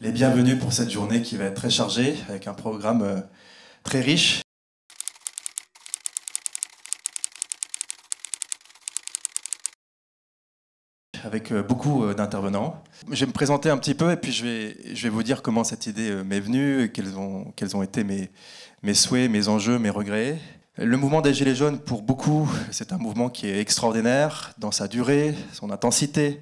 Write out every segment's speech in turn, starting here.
les bienvenus pour cette journée qui va être très chargée, avec un programme euh, très riche. avec euh, beaucoup euh, d'intervenants. Je vais me présenter un petit peu et puis je vais, je vais vous dire comment cette idée m'est venue, quels ont, quels ont été mes, mes souhaits, mes enjeux, mes regrets. Le mouvement des Gilets jaunes, pour beaucoup, c'est un mouvement qui est extraordinaire dans sa durée, son intensité,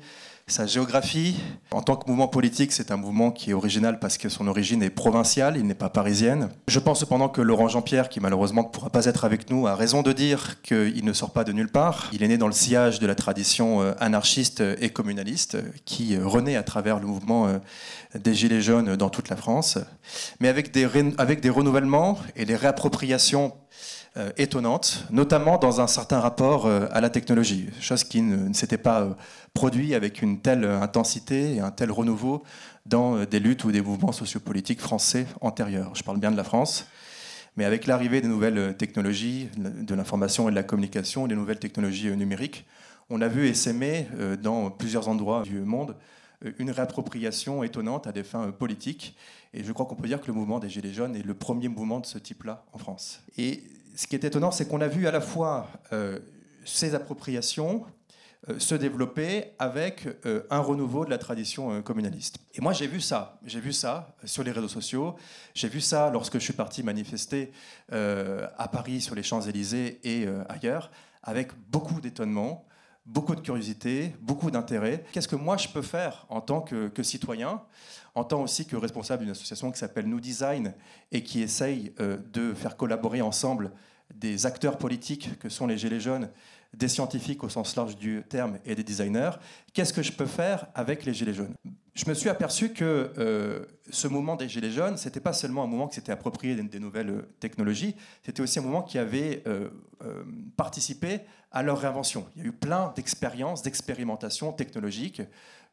sa géographie. En tant que mouvement politique, c'est un mouvement qui est original parce que son origine est provinciale, il n'est pas parisienne. Je pense cependant que Laurent Jean-Pierre, qui malheureusement ne pourra pas être avec nous, a raison de dire qu'il ne sort pas de nulle part. Il est né dans le sillage de la tradition euh, anarchiste et communaliste qui euh, renaît à travers le mouvement euh, des Gilets jaunes dans toute la France, mais avec des, avec des renouvellements et des réappropriations euh, étonnante, notamment dans un certain rapport euh, à la technologie, chose qui ne, s'était pas euh, produite avec une telle intensité et un tel renouveau dans des luttes ou des mouvements sociopolitiques français antérieurs. Je parle bien de la France, mais avec l'arrivée des nouvelles technologies, de l'information et de la communication, des nouvelles technologies numériques, on a vu essaimer dans plusieurs endroits du monde une réappropriation étonnante à des fins politiques. Et je crois qu'on peut dire que le mouvement des Gilets jaunes est le premier mouvement de ce type-là en France. Et ce qui est étonnant, c'est qu'on a vu à la fois euh, ces appropriations euh, se développer avec euh, un renouveau de la tradition communaliste. Et moi, j'ai vu ça. J'ai vu ça sur les réseaux sociaux. J'ai vu ça lorsque je suis parti manifester à Paris, sur les Champs-Élysées et ailleurs, avec beaucoup d'étonnement, beaucoup de curiosité, beaucoup d'intérêt. Qu'est-ce que moi, je peux faire en tant que, que citoyen en tant aussi que responsable d'une association qui s'appelle New Design et qui essaye euh, de faire collaborer ensemble des acteurs politiques que sont les Gilets jaunes, des scientifiques au sens large du terme et des designers, qu'est-ce que je peux faire avec les Gilets jaunes je me suis aperçu que euh, ce mouvement des Gilets jaunes, n'était pas seulement un moment qui s'était approprié des, nouvelles euh, technologies, c'était aussi un moment qui avait euh, participé à leur réinvention. Il y a eu plein d'expériences, d'expérimentations technologiques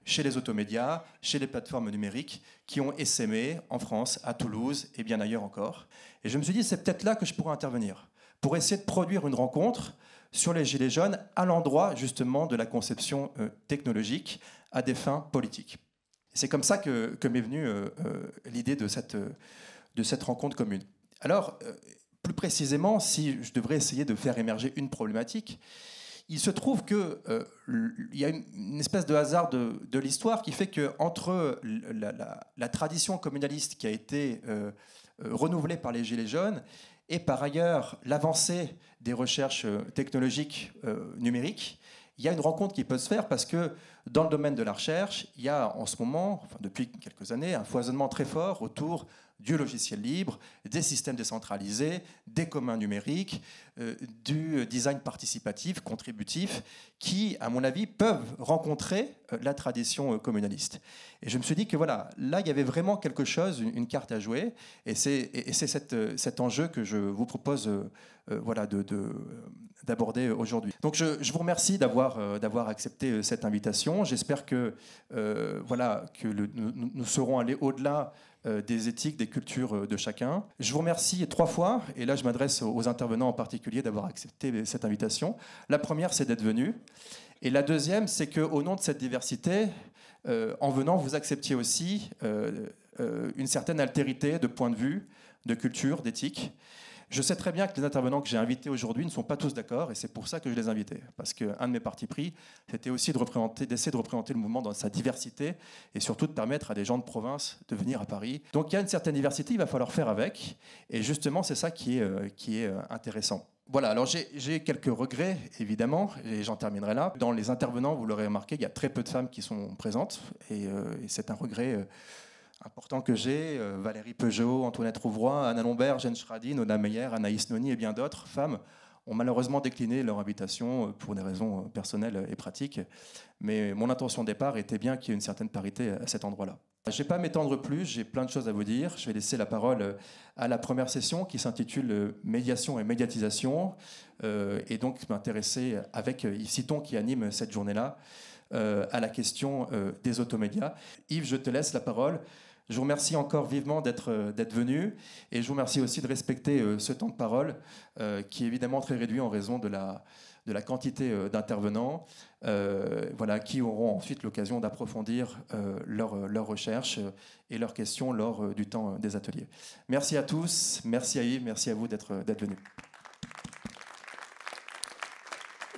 chez les automédias, chez les plateformes numériques, qui ont essaimé en France, à Toulouse et bien ailleurs encore. Et je me suis dit, c'est peut-être là que je pourrais intervenir, pour essayer de produire une rencontre sur les Gilets jaunes à l'endroit justement de la conception technologique à des fins politiques. C'est comme ça que, m'est venue euh, euh, l'idée euh, de cette, rencontre commune. Alors, plus précisément, si je devrais essayer de faire émerger une problématique, il se trouve qu'il y a une, espèce de hasard de, l'histoire qui fait que entre la, tradition communaliste qui a été renouvelée par les Gilets jaunes et par ailleurs l'avancée des recherches technologiques numériques, il y a une rencontre qui peut se faire parce que dans le domaine de la recherche, il y a en ce moment, depuis quelques années, un foisonnement très fort autour du logiciel libre, des systèmes décentralisés, des communs numériques, euh, du design participatif, contributif, qui, à mon avis, peuvent rencontrer euh, la tradition euh, communaliste. Et je me suis dit que voilà, là, il y avait vraiment quelque chose, une, carte à jouer, et c'est cet, cet enjeu que je vous propose euh, voilà, euh, d'aborder aujourd'hui. Donc je, vous remercie d'avoir euh, accepté cette invitation. J'espère que, voilà, que nous, serons allés au-delà des éthiques, des cultures de chacun. Je vous remercie trois fois, et là je m'adresse aux intervenants en particulier d'avoir accepté cette invitation. La première, c'est d'être venu, et la deuxième, c'est que, au nom de cette diversité, en venant, vous acceptiez aussi une certaine altérité de point de vue, de culture, d'éthique. Je sais très bien que les intervenants que j'ai invités aujourd'hui ne sont pas tous d'accord, et c'est pour ça que je les ai invités. Parce qu'un de mes partis pris, c'était aussi d'essayer de représenter le mouvement dans sa diversité, et surtout de permettre à des gens de province de venir à Paris. Donc il y a une certaine diversité, il va falloir faire avec, et justement c'est ça qui est, euh, qui est euh, intéressant. Voilà, alors j'ai quelques regrets, évidemment, et j'en terminerai là. Dans les intervenants, vous l'aurez remarqué, il y a très peu de femmes qui sont présentes, et, euh, c'est un regret importants que j'ai, euh, Valérie Peugeot, Antoinette Rouvroy, Anna Lombert, Jeanne Schradin, Oda Meyer, Anaïs Noni et bien d'autres femmes ont malheureusement décliné leur habitation euh, pour des raisons euh, personnelles et pratiques. Mais mon intention de départ était bien qu'il y ait une certaine parité à cet endroit-là. Je ne vais pas m'étendre plus, j'ai plein de choses à vous dire. Je vais laisser la parole à la première session qui s'intitule Médiation et médiatisation, et donc m'intéresser avec Yves Citon qui anime cette journée-là à la question des automédias. Yves, je te laisse la parole. Je vous remercie encore vivement euh, d'être venu et je vous remercie aussi de respecter euh, ce temps de parole euh, qui est évidemment très réduit en raison de la, de la quantité d'intervenants voilà, qui auront ensuite l'occasion d'approfondir leurs recherches et leurs questions lors du temps des ateliers. Merci à tous, merci à Yves, merci à vous d'être venu.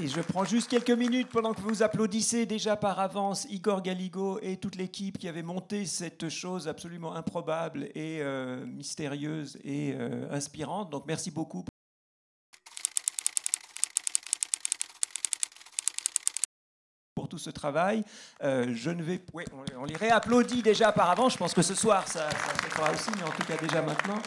Et je prends juste quelques minutes pendant que vous applaudissez déjà par avance Igor Galigo et toute l'équipe qui avait monté cette chose absolument improbable et euh, mystérieuse et euh, inspirante. Donc merci beaucoup. pour tout ce travail. Euh, je ne vais, on, l'irait les réapplaudit déjà par avance. Je pense que ce soir, ça, ça se fera aussi, mais en tout cas déjà maintenant.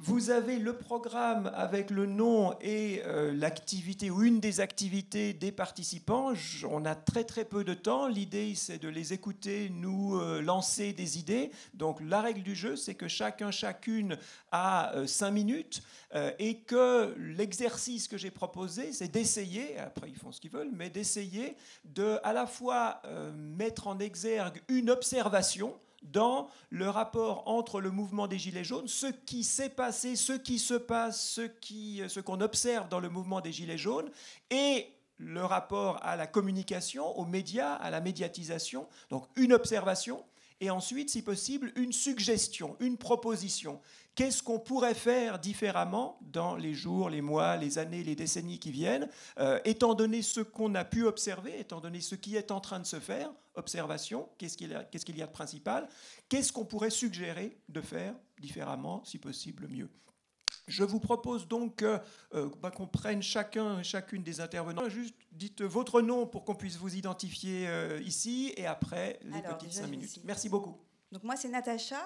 Vous avez le programme avec le nom et euh, l'activité ou une des activités des participants. on a très très peu de temps. L'idée c'est de les écouter, nous euh, lancer des idées. Donc la règle du jeu c'est que chacun chacune a euh, cinq minutes et que l'exercice que j'ai proposé c'est d'essayer, après ils font ce qu'ils veulent, mais d'essayer de à la fois mettre en exergue une observation dans le rapport entre le mouvement des Gilets jaunes, ce qui s'est passé, ce qui se passe, euh, ce qu'on observe dans le mouvement des Gilets jaunes et le rapport à la communication, aux médias, à la médiatisation. Donc une observation, et ensuite, si possible, une suggestion, une proposition. Qu'est-ce qu'on pourrait faire différemment dans les jours, les mois, les années, les décennies qui viennent, euh, étant donné ce qu'on a pu observer, étant donné ce qui est en train de se faire, observation, qu'est-ce qu'il y a de principal, qu'est-ce qu'on pourrait suggérer de faire différemment, si possible, mieux je vous propose donc euh, bah, qu'on prenne chacun et chacune des intervenants. Juste dites votre nom pour qu'on puisse vous identifier euh, ici et après les petites cinq minutes. Merci beaucoup. Donc moi c'est Natacha.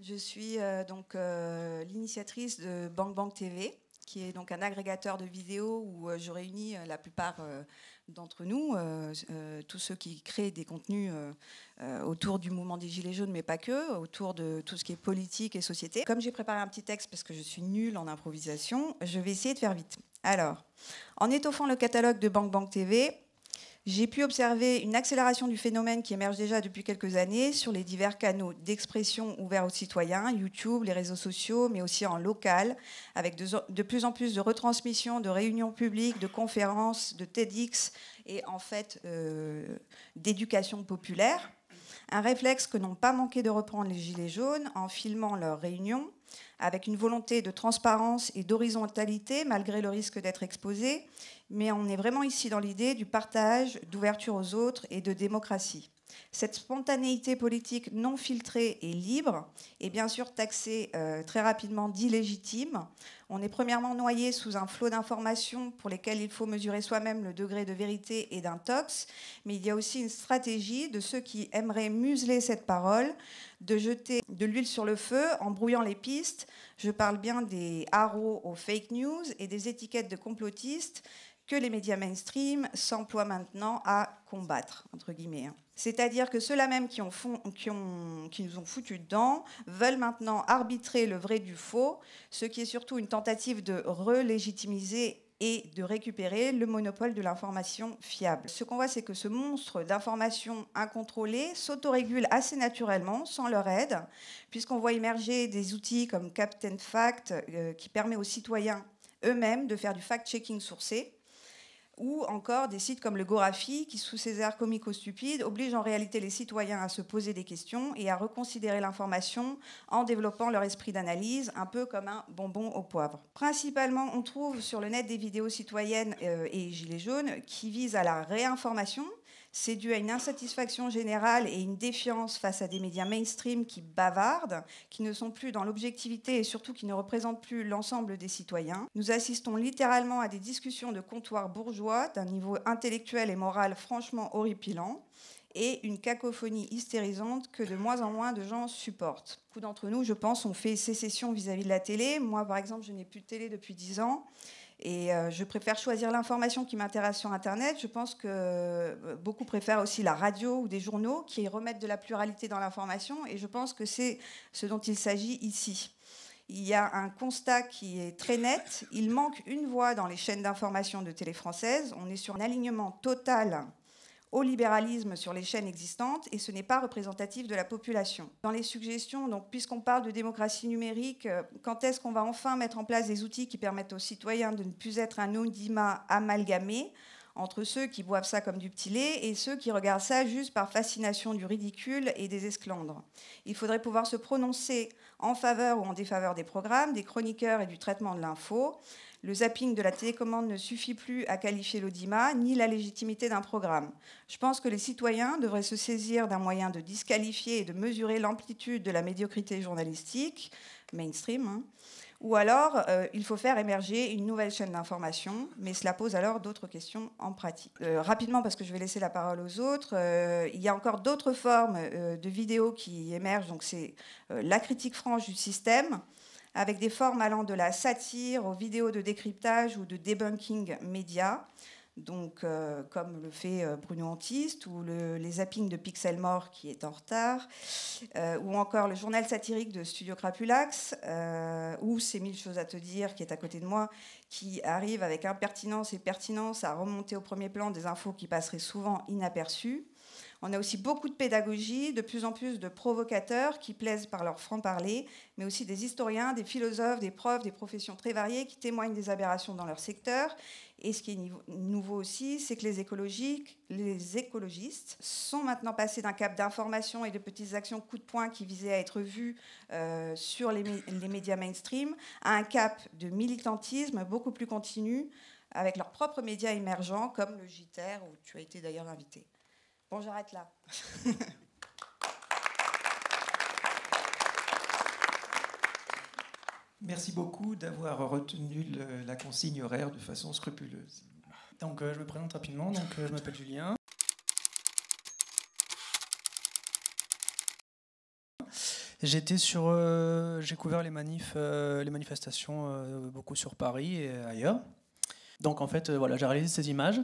Je suis euh, donc l'initiatrice de Bank Bank TV qui est donc un agrégateur de vidéos où euh, je réunis euh, la plupart euh, d'entre nous, tous ceux qui créent des contenus autour du mouvement des Gilets jaunes, mais pas que, autour de tout ce qui est politique et société. Comme j'ai préparé un petit texte parce que je suis nulle en improvisation, je vais essayer de faire vite. Alors, en étoffant le catalogue de Banque Banque TV, j'ai pu observer une accélération du phénomène qui émerge déjà depuis quelques années sur les divers canaux d'expression ouverts aux citoyens, YouTube, les réseaux sociaux, mais aussi en local, avec de, plus en plus de retransmissions, de réunions publiques, de conférences, de TEDx et en fait euh, d'éducation populaire. Un réflexe que n'ont pas manqué de reprendre les Gilets jaunes en filmant leurs réunions avec une volonté de transparence et d'horizontalité, malgré le risque d'être exposé. Mais on est vraiment ici dans l'idée du partage, d'ouverture aux autres et de démocratie. Cette spontanéité politique non filtrée et libre est bien sûr taxée euh, très rapidement d'illégitime. On est premièrement noyé sous un flot d'informations pour lesquelles il faut mesurer soi-même le degré de vérité et d'intox, mais il y a aussi une stratégie de ceux qui aimeraient museler cette parole, de jeter de l'huile sur le feu en brouillant les pistes. Je parle bien des haros aux fake news et des étiquettes de complotistes que les médias mainstream s'emploient maintenant à combattre, entre guillemets. Hein. C'est-à-dire que ceux-là même qui, ont qui, ont, qui, nous ont foutu dedans veulent maintenant arbitrer le vrai du faux, ce qui est surtout une tentative de relégitimiser et de récupérer le monopole de l'information fiable. Ce qu'on voit, c'est que ce monstre d'information incontrôlée s'autorégule assez naturellement, sans leur aide, puisqu'on voit émerger des outils comme Captain Fact, euh, qui permet aux citoyens eux-mêmes de faire du fact-checking sourcé, ou encore des sites comme le Gorafi, qui, sous ses airs comico-stupides, oblige en réalité les citoyens à se poser des questions et à reconsidérer l'information en développant leur esprit d'analyse, un peu comme un bonbon au poivre. Principalement, on trouve sur le net des vidéos citoyennes euh, et gilets jaunes qui visent à la réinformation, c'est dû à une insatisfaction générale et une défiance face à des médias mainstream qui bavardent, qui ne sont plus dans l'objectivité et surtout qui ne représentent plus l'ensemble des citoyens. Nous assistons littéralement à des discussions de comptoir bourgeois d'un niveau intellectuel et moral franchement horripilant et une cacophonie hystérisante que de moins en moins de gens supportent. Beaucoup d'entre nous, je pense, ont fait sécession vis-à-vis de la télé. Moi, par exemple, je n'ai plus de télé depuis dix ans. Et euh, je préfère choisir l'information qui m'intéresse sur Internet. Je pense que euh, beaucoup préfèrent aussi la radio ou des journaux qui remettent de la pluralité dans l'information. Et je pense que c'est ce dont il s'agit ici. Il y a un constat qui est très net. Il manque une voix dans les chaînes d'information de télé française. On est sur un alignement total au libéralisme sur les chaînes existantes et ce n'est pas représentatif de la population. Dans les suggestions, donc puisqu'on parle de démocratie numérique, euh, quand est-ce qu'on va enfin mettre en place des outils qui permettent aux citoyens de ne plus être un ondima amalgamé entre ceux qui boivent ça comme du petit lait et ceux qui regardent ça juste par fascination du ridicule et des esclandres. Il faudrait pouvoir se prononcer en faveur ou en défaveur des programmes, des chroniqueurs et du traitement de l'info. Le zapping de la télécommande ne suffit plus à qualifier l'audima, ni la légitimité d'un programme. Je pense que les citoyens devraient se saisir d'un moyen de disqualifier et de mesurer l'amplitude de la médiocrité journalistique, mainstream, hein. ou alors euh, il faut faire émerger une nouvelle chaîne d'information, mais cela pose alors d'autres questions en pratique. Euh, rapidement, parce que je vais laisser la parole aux autres, euh, il y a encore d'autres formes de vidéos qui émergent, donc c'est la critique franche du système avec des formes allant de la satire aux vidéos de décryptage ou de debunking média, donc, euh, comme le fait euh, Bruno Antiste ou les zappings de Pixel Mort qui est en retard, euh, ou encore le journal satirique de Studio Crapulax, ou C'est mille choses à te dire qui est à côté de moi, qui arrive avec impertinence et pertinence à remonter au premier plan des infos qui passeraient souvent inaperçues. On a aussi beaucoup de pédagogie, de plus en plus de provocateurs qui plaisent par leur franc-parler, mais aussi des historiens, des philosophes, des profs, des professions très variées qui témoignent des aberrations dans leur secteur. Et ce qui est nouveau aussi, c'est que les écologistes sont maintenant passés d'un cap d'information et de petites actions coup de poing qui visaient à être vues euh, sur les, médias mainstream à un cap de militantisme beaucoup plus continu, avec leurs propres médias émergents comme le JTR où tu as été d'ailleurs invité. Bon, j'arrête là. Merci beaucoup d'avoir retenu la consigne horaire de façon scrupuleuse. Donc, euh, je me présente rapidement. Donc, euh, je m'appelle Julien. J'étais sur, euh, j'ai couvert les manifs, les manifestations beaucoup sur Paris et ailleurs. Donc, en fait, voilà, j'ai réalisé ces images.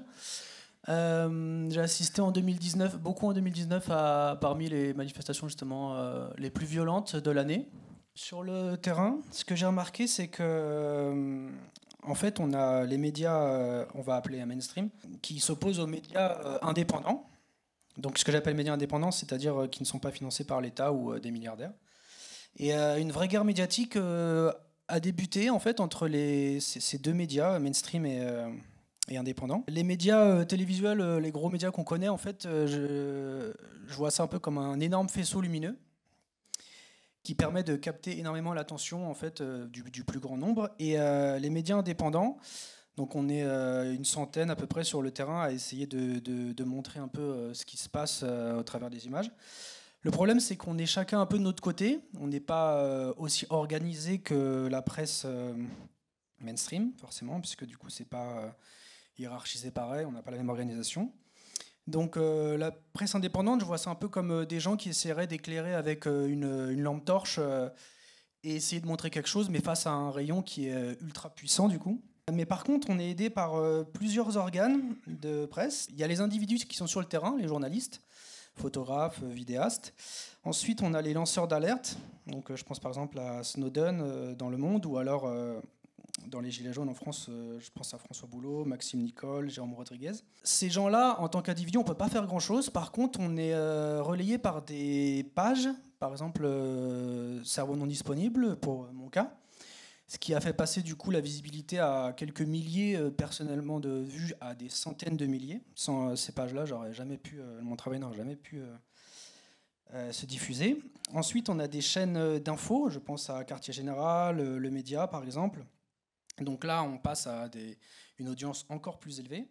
Euh, j'ai assisté en 2019, beaucoup en 2019, à, parmi les manifestations justement euh, les plus violentes de l'année. Sur le terrain, ce que j'ai remarqué, c'est que euh, en fait, on a les médias, on va appeler un mainstream, qui s'opposent aux médias indépendants. Donc, ce que j'appelle médias indépendants, c'est-à-dire qui ne sont pas financés par l'État ou des milliardaires. Et une vraie guerre médiatique a débuté en fait entre les, ces, deux médias, mainstream et les médias euh, télévisuels, euh, les gros médias qu'on connaît, en fait, euh, je, vois ça un peu comme un énorme faisceau lumineux qui permet de capter énormément l'attention en fait du, plus grand nombre. Et les médias indépendants, donc on est une centaine à peu près sur le terrain à essayer de, de montrer un peu ce qui se passe au travers des images. Le problème, c'est qu'on est chacun un peu de notre côté. On n'est pas aussi organisé que la presse mainstream, forcément, puisque du coup, c'est pas Hiérarchisé pareil, on n'a pas la même organisation. Donc euh, la presse indépendante, je vois ça un peu comme euh, des gens qui essaieraient d'éclairer avec euh, une, une, lampe torche et essayer de montrer quelque chose, mais face à un rayon qui est ultra puissant du coup. Mais par contre, on est aidé par plusieurs organes de presse. Il y a les individus qui sont sur le terrain, les journalistes, photographes, vidéastes. Ensuite, on a les lanceurs d'alerte. Donc je pense par exemple à Snowden dans Le Monde ou alors dans les Gilets jaunes en France, euh, je pense à François Boulot, Maxime Nicole, Jérôme Rodriguez. Ces gens-là, en tant qu'individu, on ne peut pas faire grand-chose. Par contre, on est euh, relayé par des pages, par exemple euh, cerveau non disponible, pour mon cas, ce qui a fait passer du coup la visibilité à quelques milliers personnellement de vues à des centaines de milliers. Sans ces pages-là, j'aurais jamais pu, mon travail n'aurait jamais pu se diffuser. Ensuite, on a des chaînes d'infos, je pense à Quartier Général, Le Média par exemple, donc là, on passe à une audience encore plus élevée.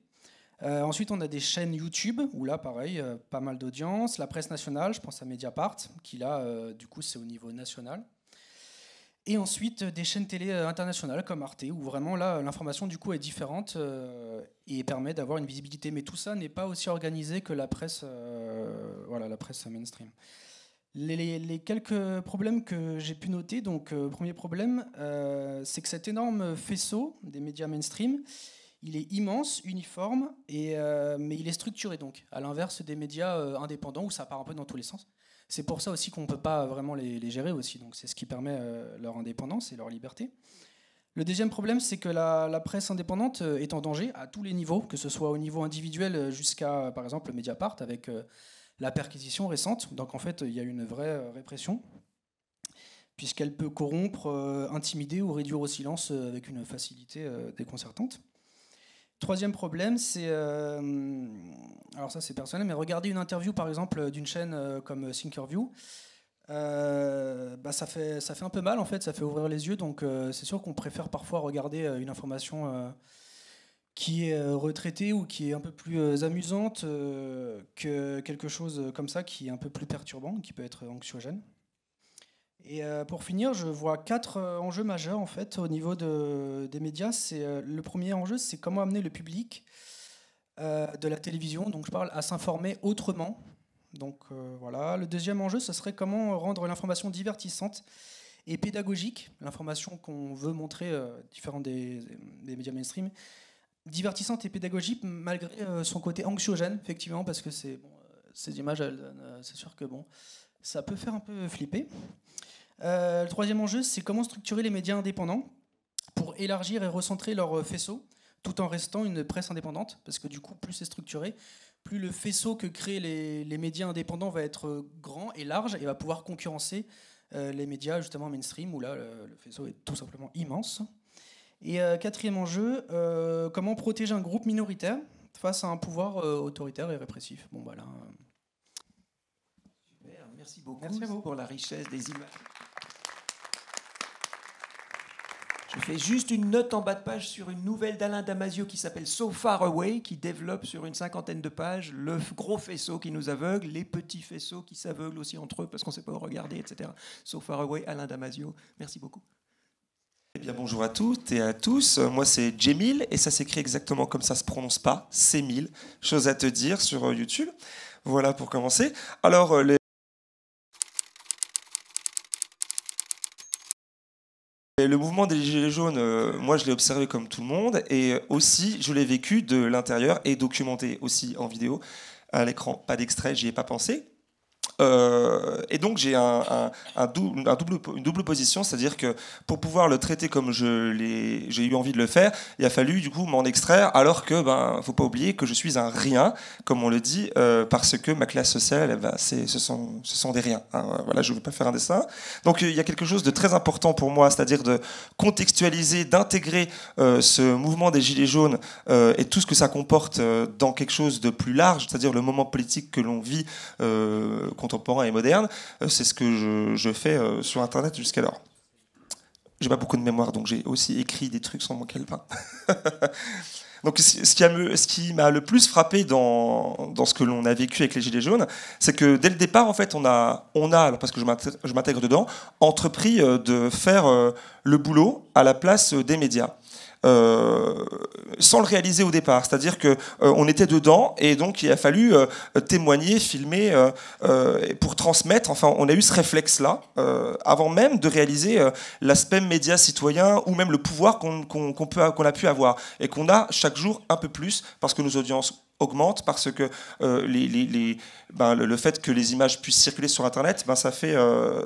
Euh, ensuite, on a des chaînes YouTube, où là, pareil, euh, pas mal d'audience. La presse nationale, je pense à Mediapart, qui là, euh, du coup, c'est au niveau national. Et ensuite, des chaînes télé internationales comme Arte, où vraiment là, l'information du coup est différente et permet d'avoir une visibilité. Mais tout ça n'est pas aussi organisé que la presse, la presse mainstream les, quelques problèmes que j'ai pu noter, donc euh, premier problème, euh, c'est que cet énorme faisceau des médias mainstream, il est immense, uniforme, euh, mais il est structuré donc, à l'inverse des médias indépendants où ça part un peu dans tous les sens. C'est pour ça aussi qu'on ne peut pas vraiment les, gérer aussi, donc c'est ce qui permet leur indépendance et leur liberté. Le deuxième problème, c'est que la, la, presse indépendante est en danger à tous les niveaux, que ce soit au niveau individuel jusqu'à, par exemple, Mediapart, avec la perquisition récente. Donc en fait, il y a une vraie euh, répression, puisqu'elle peut corrompre, euh, intimider ou réduire au silence euh, avec une facilité déconcertante. Troisième problème, c'est. alors, ça, c'est personnel, mais regardez une interview, par exemple, d'une chaîne comme Thinkerview. Bah, ça, fait, ça fait un peu mal, en fait, ça fait ouvrir les yeux. Donc, c'est sûr qu'on préfère parfois regarder une information qui est euh, retraitée ou qui est un peu plus euh, amusante euh, que quelque chose comme ça qui est un peu plus perturbant, qui peut être anxiogène. Et pour finir, je vois quatre enjeux majeurs en fait au niveau de, des médias. C'est le premier enjeu, c'est comment amener le public de la télévision, donc je parle à s'informer autrement. Donc voilà. Le deuxième enjeu, ce serait comment rendre l'information divertissante et pédagogique, l'information qu'on veut montrer euh, différents des, des, médias mainstream, divertissante et pédagogique malgré euh, son côté anxiogène, effectivement, parce que c'est bon, euh, ces images, euh, c'est sûr que bon, ça peut faire un peu flipper. le troisième enjeu, c'est comment structurer les médias indépendants pour élargir et recentrer leur faisceau, tout en restant une presse indépendante, parce que du coup, plus c'est structuré, plus le faisceau que créent les, médias indépendants va être grand et large et va pouvoir concurrencer les médias justement mainstream, où là, le faisceau est tout simplement immense. Et euh, quatrième enjeu, euh, comment protéger un groupe minoritaire face à un pouvoir euh, autoritaire et répressif. Bon, voilà. Super, merci beaucoup merci pour la richesse des images. Je fais juste une note en bas de page sur une nouvelle d'Alain Damasio qui s'appelle So Far Away, qui développe sur une cinquantaine de pages le gros faisceau qui nous aveugle, les petits faisceaux qui s'aveuglent aussi entre eux parce qu'on ne sait pas où regarder, etc. So Far Away, Alain Damasio. Merci beaucoup. Eh bien, bonjour à toutes et à tous. Euh, moi, c'est Jemil et ça s'écrit exactement comme ça se prononce pas. C'est mille. Chose à te dire sur euh, YouTube. Voilà pour commencer. Alors, euh, Le mouvement des Gilets jaunes, moi je l'ai observé comme tout le monde et aussi je l'ai vécu de l'intérieur et documenté aussi en vidéo à l'écran. Pas d'extrait, j'y ai pas pensé. Euh, et donc j'ai un, double, une double position, c'est-à-dire que pour pouvoir le traiter comme j'ai eu envie de le faire, il a fallu du coup m'en extraire, alors que ben faut pas oublier que je suis un rien, comme on le dit, euh, parce que ma classe sociale, eh ben, ce sont ce sont des riens. Hein. voilà, je veux pas faire un dessin. Donc il y a quelque chose de très important pour moi, c'est-à-dire de contextualiser, d'intégrer euh, ce mouvement des gilets jaunes et tout ce que ça comporte dans quelque chose de plus large, c'est-à-dire le moment politique que l'on vit. qu'on contemporain et moderne. Euh, c'est ce que je, fais euh, sur Internet jusqu'alors. J'ai pas beaucoup de mémoire, donc j'ai aussi écrit des trucs sans mon calepin. donc ce qui m'a le plus frappé dans, ce que l'on a vécu avec les Gilets jaunes, c'est que dès le départ, en fait, on a, on a parce que je m'intègre dedans, entrepris euh, de faire le boulot à la place des médias. Euh, sans le réaliser au départ. C'est-à-dire que euh, on était dedans et donc il a fallu euh, témoigner, filmer pour transmettre. Enfin, on a eu ce réflexe-là avant même de réaliser l'aspect média citoyen ou même le pouvoir qu'on a pu avoir et qu'on a chaque jour un peu plus parce que nos audiences augmentent, parce que les, ben, le, fait que les images puissent circuler sur Internet, ben, ça, fait,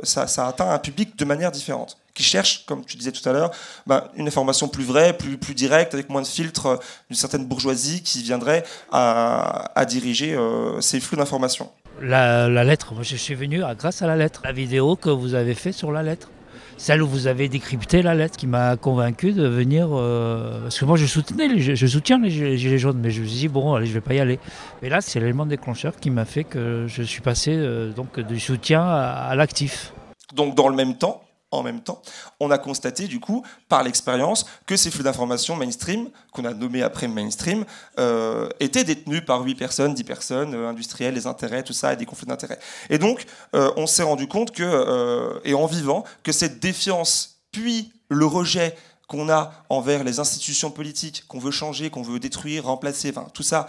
ça, atteint un public de manière différente qui cherchent, comme tu disais tout à l'heure, ben, une information plus vraie, plus, plus directe, avec moins de filtres une euh, d'une certaine bourgeoisie qui viendrait à, diriger euh, ces flux d'informations. La, lettre, moi je suis venu ah, grâce à la lettre, la vidéo que vous avez fait sur la lettre. Celle où vous avez décrypté la lettre qui m'a convaincu de venir. Euh, parce que moi, je soutenais, je soutiens les gilets jaunes, mais je me suis dit, bon, allez, je vais pas y aller. Mais là, c'est l'élément déclencheur qui m'a fait que je suis passé donc du soutien à l'actif. Donc, dans le même temps, en même temps, on a constaté du coup par l'expérience que ces flux d'informations mainstream, qu'on a nommé après mainstream, euh, étaient détenus par 8 personnes, 10 personnes, euh, industriels, les intérêts, tout ça, et des conflits d'intérêts. Et donc, euh, on s'est rendu compte que, euh, et en vivant, que cette défiance, puis le rejet qu'on a envers les institutions politiques, qu'on veut changer, qu'on veut détruire, remplacer, enfin, tout ça,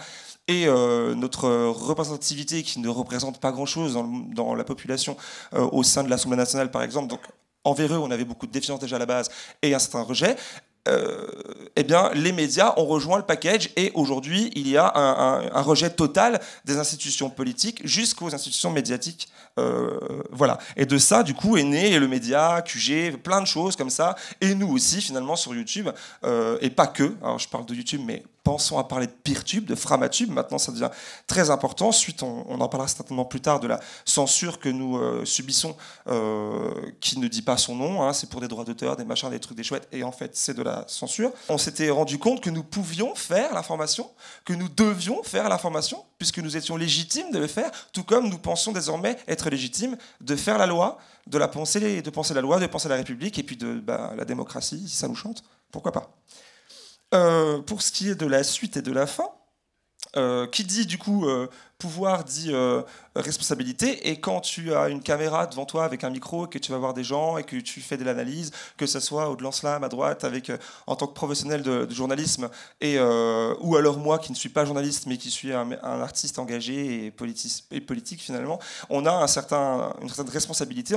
et notre représentativité qui ne représente pas grand-chose dans, la population au sein de l'Assemblée nationale, par exemple. Donc envers eux, on avait beaucoup de défiance déjà à la base et un certain rejet, euh, eh bien, les médias ont rejoint le package et aujourd'hui, il y a un, rejet total des institutions politiques jusqu'aux institutions médiatiques. Euh, voilà. Et de ça, du coup, est né le média, QG, plein de choses comme ça. Et nous aussi, finalement, sur YouTube, euh, et pas que. Alors, hein, je parle de YouTube, mais pensons à parler de Peertube, de Framatube. Maintenant, ça devient très important. Suite, on, en parlera certainement plus tard de la censure que nous euh, subissons, qui ne dit pas son nom. Hein. c'est pour des droits d'auteur, des machins, des trucs, des chouettes. Et en fait, c'est de la censure. On s'était rendu compte que nous pouvions faire l'information, que nous devions faire l'information, puisque nous étions légitimes de le faire, tout comme nous pensons désormais être légitimes de faire la loi, de la penser, de penser la loi, de penser la République, et puis de bah, la démocratie, si ça nous chante, pourquoi pas. Euh, pour ce qui est de la suite et de la fin, euh, qui dit du coup euh, pouvoir dit euh, responsabilité. Et quand tu as une caméra devant toi avec un micro que tu vas voir des gens et que tu fais de l'analyse, que ce soit au de l'Anslam à droite, avec, euh, en tant que professionnel de, journalisme, et, euh, ou alors moi qui ne suis pas journaliste mais qui suis un, artiste engagé et, et, politique finalement, on a un certain, une certaine responsabilité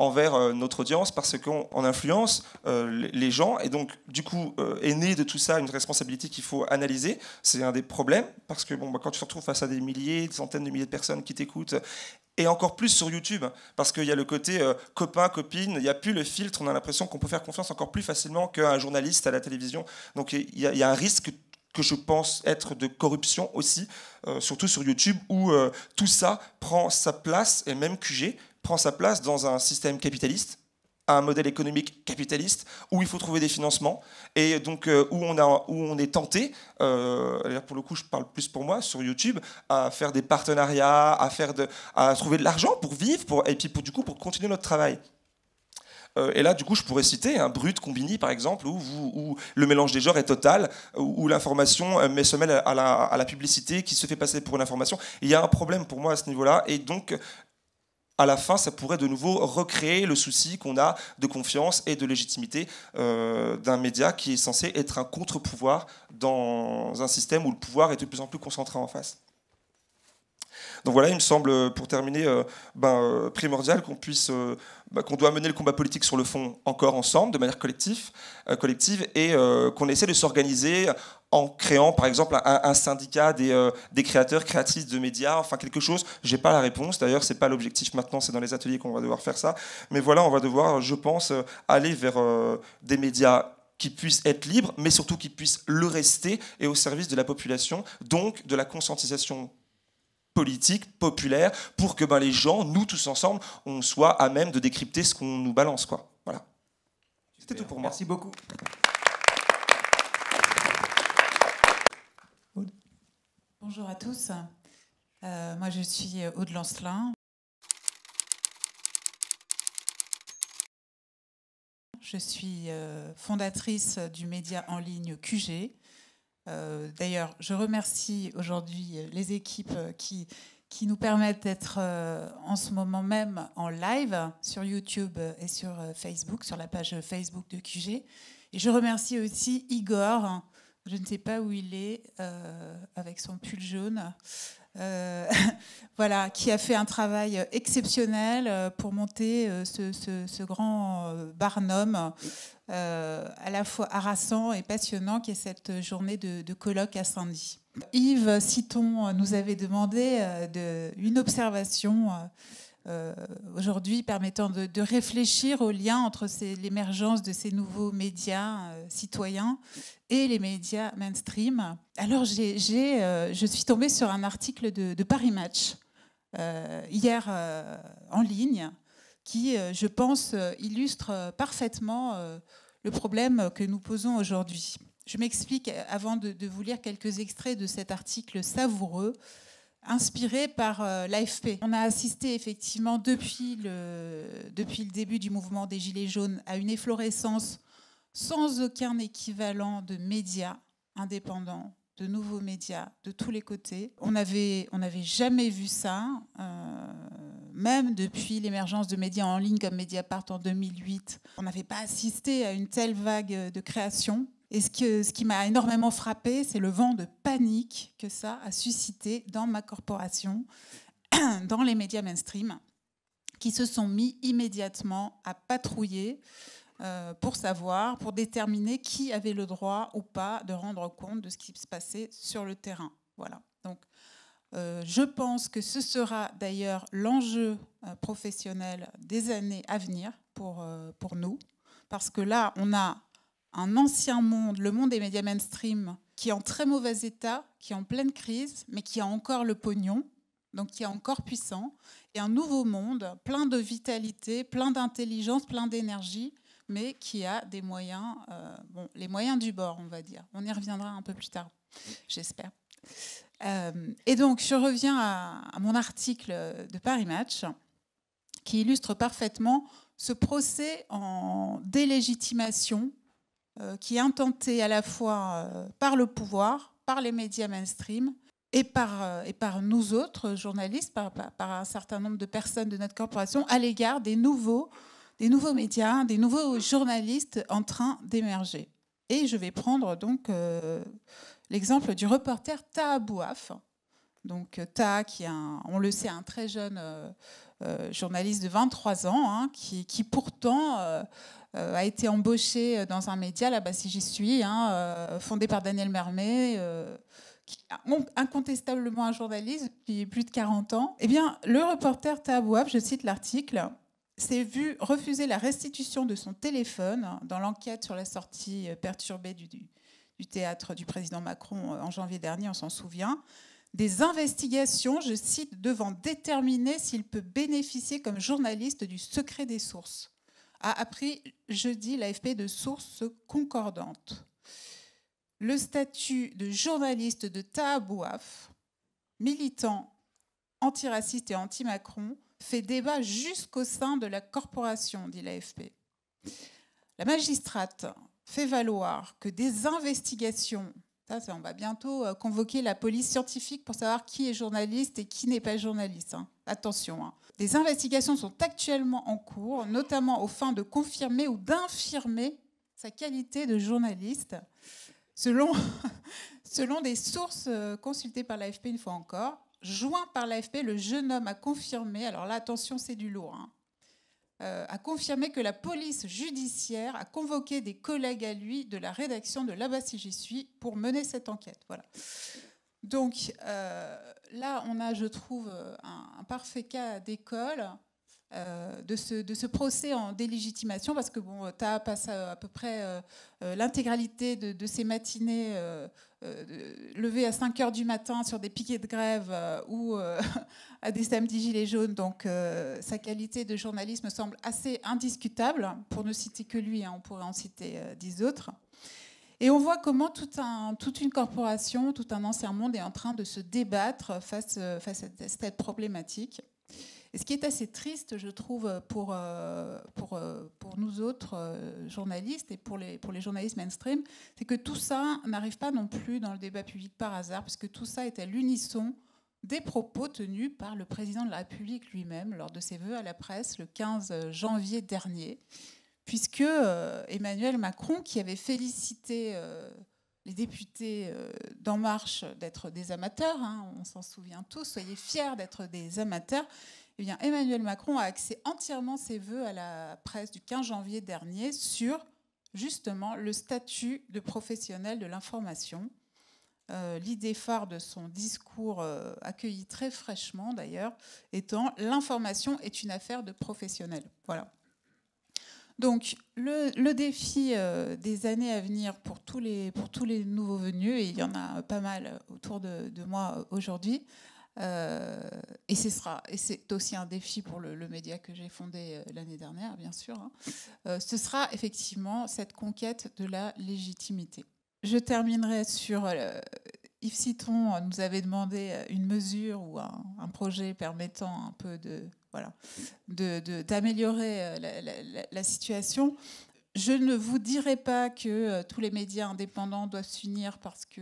envers notre audience parce qu'on influence les gens. Et donc, du coup, est né de tout ça une responsabilité qu'il faut analyser. C'est un des problèmes parce que bon, bah, quand tu te retrouves face à des milliers des centaines de milliers de personnes qui t'écoutent et encore plus sur YouTube, parce qu'il y a le côté euh, copain, copine, il n'y a plus le filtre, on a l'impression qu'on peut faire confiance encore plus facilement qu'un journaliste à la télévision. Donc il y, a un risque que je pense être de corruption aussi, euh, surtout sur YouTube, où euh, tout ça prend sa place, et même QG prend sa place dans un système capitaliste, à un modèle économique capitaliste où il faut trouver des financements et donc euh, où, on a, où on est tenté, euh, pour le coup je parle plus pour moi, sur YouTube, à faire des partenariats, à, faire de, à trouver de l'argent pour vivre pour, et puis pour, du coup pour continuer notre travail euh, et là, du coup, je pourrais citer un Brut, Combini, par exemple, où, où, le mélange des genres est total, où, l'information met se mêle à la, à la, publicité qui se fait passer pour une information. Il y a un problème pour moi à ce niveau-là, et donc à la fin, ça pourrait de nouveau recréer le souci qu'on a de confiance et de légitimité euh, d'un média qui est censé être un contre-pouvoir dans un système où le pouvoir est de plus en plus concentré en face. Donc voilà, il me semble, euh, pour terminer, euh, ben, primordial qu'on puisse, ben, qu'on doit mener le combat politique sur le fond encore ensemble, de manière collective, collective et qu'on essaie de s'organiser en créant par exemple un, syndicat euh, des, créateurs, créatrices de médias, enfin quelque chose. J'ai pas la réponse. D'ailleurs, c'est pas l'objectif maintenant. C'est dans les ateliers qu'on va devoir faire ça. Mais voilà, on va devoir, je pense, euh, aller vers euh, des médias qui puissent être libres, mais surtout qui puissent le rester et au service de la population, donc de la conscientisation politique, populaire, pour que ben, les gens, nous tous ensemble, on soit à même de décrypter ce qu'on nous balance. Quoi. Voilà. C'était tout pour moi. Merci beaucoup. Bonjour à tous. Euh, moi, je suis Aude Lancelin. Je suis euh, fondatrice du média en ligne QG. Euh, d'ailleurs, je remercie aujourd'hui les équipes qui, qui nous permettent d'être en ce moment même en live sur YouTube et sur Facebook, sur la page Facebook de QG. Et je remercie aussi Igor je ne sais pas où il est, euh, avec son pull jaune. Euh, voilà, qui a fait un travail exceptionnel euh, pour monter ce, grand barnum, à la fois harassant et passionnant, qui est cette journée de, colloque à Sandy. Yves Citon nous avait demandé une observation euh, aujourd'hui permettant de, réfléchir au lien entre l'émergence de ces nouveaux médias euh, citoyens et les médias mainstream. Alors euh, je suis tombée sur un article de, Paris Match hier en ligne qui, je pense, illustre parfaitement le problème que nous posons aujourd'hui. Je m'explique avant de, vous lire quelques extraits de cet article savoureux inspiré par euh, l'AFP. On a assisté effectivement depuis le, depuis le début du mouvement des Gilets jaunes à une efflorescence sans aucun équivalent de médias indépendants, de nouveaux médias de tous les côtés. On n'avait on jamais vu ça, euh, même depuis l'émergence de médias en ligne comme Mediapart en 2008. On n'avait pas assisté à une telle vague de création. Et ce, que, ce qui m'a énormément frappé, c'est le vent de panique que ça a suscité dans ma corporation, dans les médias mainstream, qui se sont mis immédiatement à patrouiller euh, pour savoir, pour déterminer qui avait le droit ou pas de rendre compte de ce qui se passait sur le terrain. Voilà. Donc, euh, je pense que ce sera d'ailleurs l'enjeu euh, professionnel des années à venir pour, pour nous, parce que là, on a un ancien monde, le monde des médias mainstream, qui est en très mauvais état, qui est en pleine crise, mais qui a encore le pognon, donc qui est encore puissant, et un nouveau monde plein de vitalité, plein d'intelligence, plein d'énergie, mais qui a des moyens, euh, bon, les moyens du bord, on va dire. On y reviendra un peu plus tard, j'espère. Euh, et donc, je reviens à, à, mon article de Paris Match, qui illustre parfaitement ce procès en délégitimation euh, qui est intentée à la fois euh, par le pouvoir, par les médias mainstream et par, euh, et par nous autres journalistes, par, par, un certain nombre de personnes de notre corporation à l'égard des nouveaux, des nouveaux médias, des nouveaux journalistes en train d'émerger. Et je vais prendre donc l'exemple du reporter Taha Bouaf. Donc Taha, qui est, on le sait, un très jeune journaliste de 23 ans, hein, qui, qui, pourtant euh, a été embauché euh, dans un média, là-bas si j'y suis, hein, euh, fondé par Daniel Mermet, qui incontestablement un journaliste depuis plus de 40 ans. Eh bien, le reporter Tabouaf, je cite l'article, s'est vu refuser la restitution de son téléphone hein, dans l'enquête sur la sortie perturbée du théâtre du président Macron en janvier dernier, on s'en souvient des investigations, je cite, devant déterminer s'il peut bénéficier comme journaliste du secret des sources a appris jeudi l'AFP de sources concordantes. Le statut de journaliste de Taabouaf, militant antiraciste et anti-Macron, fait débat jusqu'au sein de la corporation, dit l'AFP. La magistrate fait valoir que des investigations, on va bientôt euh, convoquer la police scientifique pour savoir qui est journaliste et qui n'est pas journaliste. Hein. Attention, hein. Des investigations sont actuellement en cours, notamment aux fins de confirmer ou d'infirmer sa qualité de journaliste, selon, selon des sources euh, consultées par l'AFP une fois encore. Joint par l'AFP, le jeune homme a confirmé, alors là attention c'est du lourd, hein, euh, a confirmé que la police judiciaire a convoqué des collègues à lui de la rédaction de Là-bas si j'y suis pour mener cette enquête. Voilà. Donc euh, là, on a, je trouve, un, parfait cas d'école. Euh, de, ce, procès en délégitimation, parce que bon, passe euh, à, peu près l'intégralité de, ses matinées levées à 5 heures du matin sur des piquets de grève ou à des samedis gilets jaunes. Donc sa qualité de journaliste me semble assez indiscutable, pour ne citer que lui, hein, on pourrait en citer dix autres. Et on voit comment tout un, toute une corporation, tout un ancien monde est en train de se débattre face, euh, face à cette problématique. Et ce qui est assez triste, je trouve, pour, euh, pour, euh, pour nous autres journalistes et pour les, pour les journalistes mainstream, c'est que tout ça n'arrive pas non plus dans le débat public par hasard, puisque tout ça est à l'unisson des propos tenus par le président de la République lui-même lors de ses vœux à la presse le 15 janvier dernier puisque euh, Emmanuel Macron, qui avait félicité euh, les députés euh, d'En Marche d'être des amateurs, hein, on s'en souvient tous, soyez fiers d'être des amateurs, eh bien, Emmanuel Macron a axé entièrement ses voeux à la presse du 15 janvier dernier sur justement le statut de professionnel de l'information. L'idée phare de son discours, accueilli très fraîchement d'ailleurs, étant l'information est une affaire de professionnel. Voilà. Donc, le, défi euh, des années à venir pour tous, les, pour tous les nouveaux venus, et il y en a pas mal autour de, moi aujourd'hui, euh, et ce sera, et c'est aussi un défi pour le, média que j'ai fondé euh, l'année dernière, bien sûr. Hein, ce sera effectivement cette conquête de la légitimité. Je terminerai sur Citron euh, nous avait demandé euh, une mesure ou un, projet permettant un peu de voilà d'améliorer de, d'améliorer euh, la, situation. Je ne vous dirai pas que tous les médias indépendants doivent s'unir parce que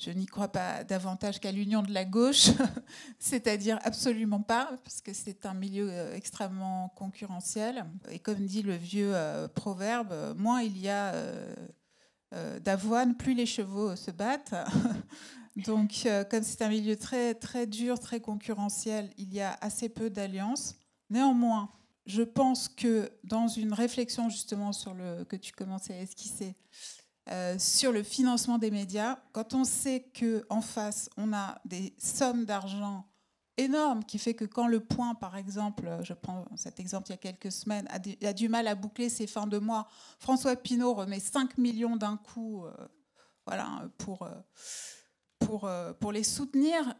je n'y crois pas davantage qu'à l'union de la gauche, c'est-à-dire absolument pas, parce que c'est un milieu extrêmement concurrentiel. Et comme dit le vieux proverbe, moins il y a euh, d'avoine, plus les chevaux se battent. Donc, euh, comme c'est un milieu très, très dur, très concurrentiel, il y a assez peu d'alliances. Néanmoins, je pense que dans une réflexion justement sur le que tu commençais à esquisser euh, sur le financement des médias, quand on sait que face on a des sommes d'argent énorme qui fait que quand le point, par exemple, euh, je prends cet exemple il y a quelques semaines, a du, mal à boucler ses fins de mois, François Pinault remet 5 millions d'un coup euh, voilà, pour, euh, pour, les soutenir.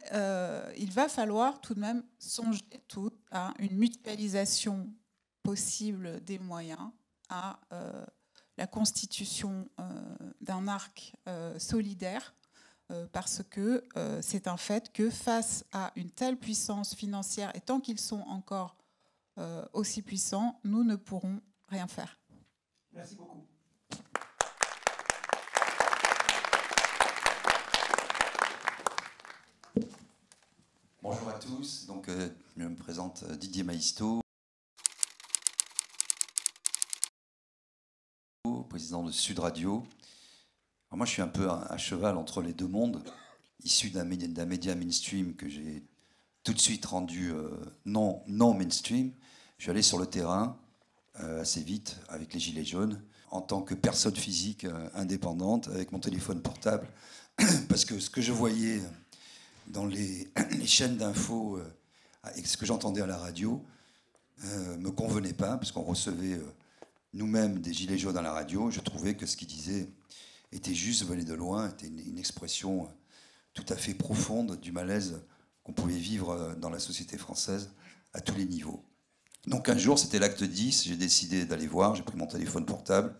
il va falloir tout de même songer tout à une mutualisation possible des moyens, à la constitution d'un arc solidaire euh, parce que euh, c'est un fait que face à une telle puissance financière, et tant qu'ils sont encore euh, aussi puissants, nous ne pourrons rien faire. Merci beaucoup. Bonjour à tous, donc je me présente Didier Maisto, président de Sud Radio moi, je suis un peu à, cheval entre les deux mondes, issu d'un média, mainstream que j'ai tout de suite rendu euh, non, non mainstream. Je suis allé sur le terrain euh, assez vite avec les Gilets jaunes, en tant que personne physique euh, indépendante, avec mon téléphone portable, parce que ce que je voyais dans les, chaînes d'infos et ce que j'entendais à la radio ne me convenait pas, parce qu'on recevait nous-mêmes des Gilets jaunes à la radio. Je trouvais que ce qu'ils disaient était juste venu de loin, était une, expression euh, tout à fait profonde du malaise qu'on pouvait vivre euh, dans la société française à tous les niveaux. Donc un jour, c'était l'acte 10, j'ai décidé d'aller voir, j'ai pris mon téléphone portable,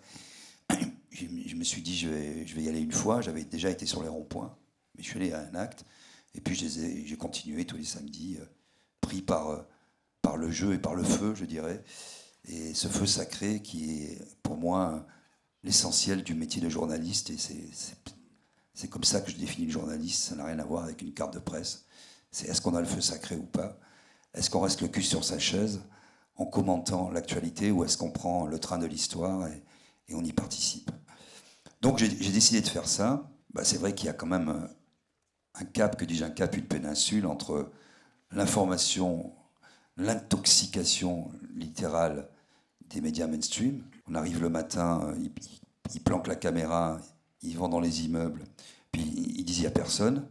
je, me suis dit je vais, y aller une fois, j'avais déjà été sur les ronds-points, mais je suis allé à un acte, et puis j'ai continué tous les samedis, euh, pris par, par le jeu et par le feu, je dirais, et ce feu sacré qui est pour moi l'essentiel du métier de journaliste. Et c'est comme ça que je définis le journaliste. Ça n'a rien à voir avec une carte de presse. C'est est-ce qu'on a le feu sacré ou pas Est-ce qu'on reste le cul sur sa chaise en commentant l'actualité ou est-ce qu'on prend le train de l'histoire et, et, on y participe Donc j'ai décidé de faire ça. Bah, c'est vrai qu'il y a quand même euh, un cap, que dis-je, un cap, une péninsule entre l'information, l'intoxication littérale des médias mainstream. On arrive le matin, euh, ils, planquent la caméra, ils vont dans les immeubles, puis ils disent il n'y a personne.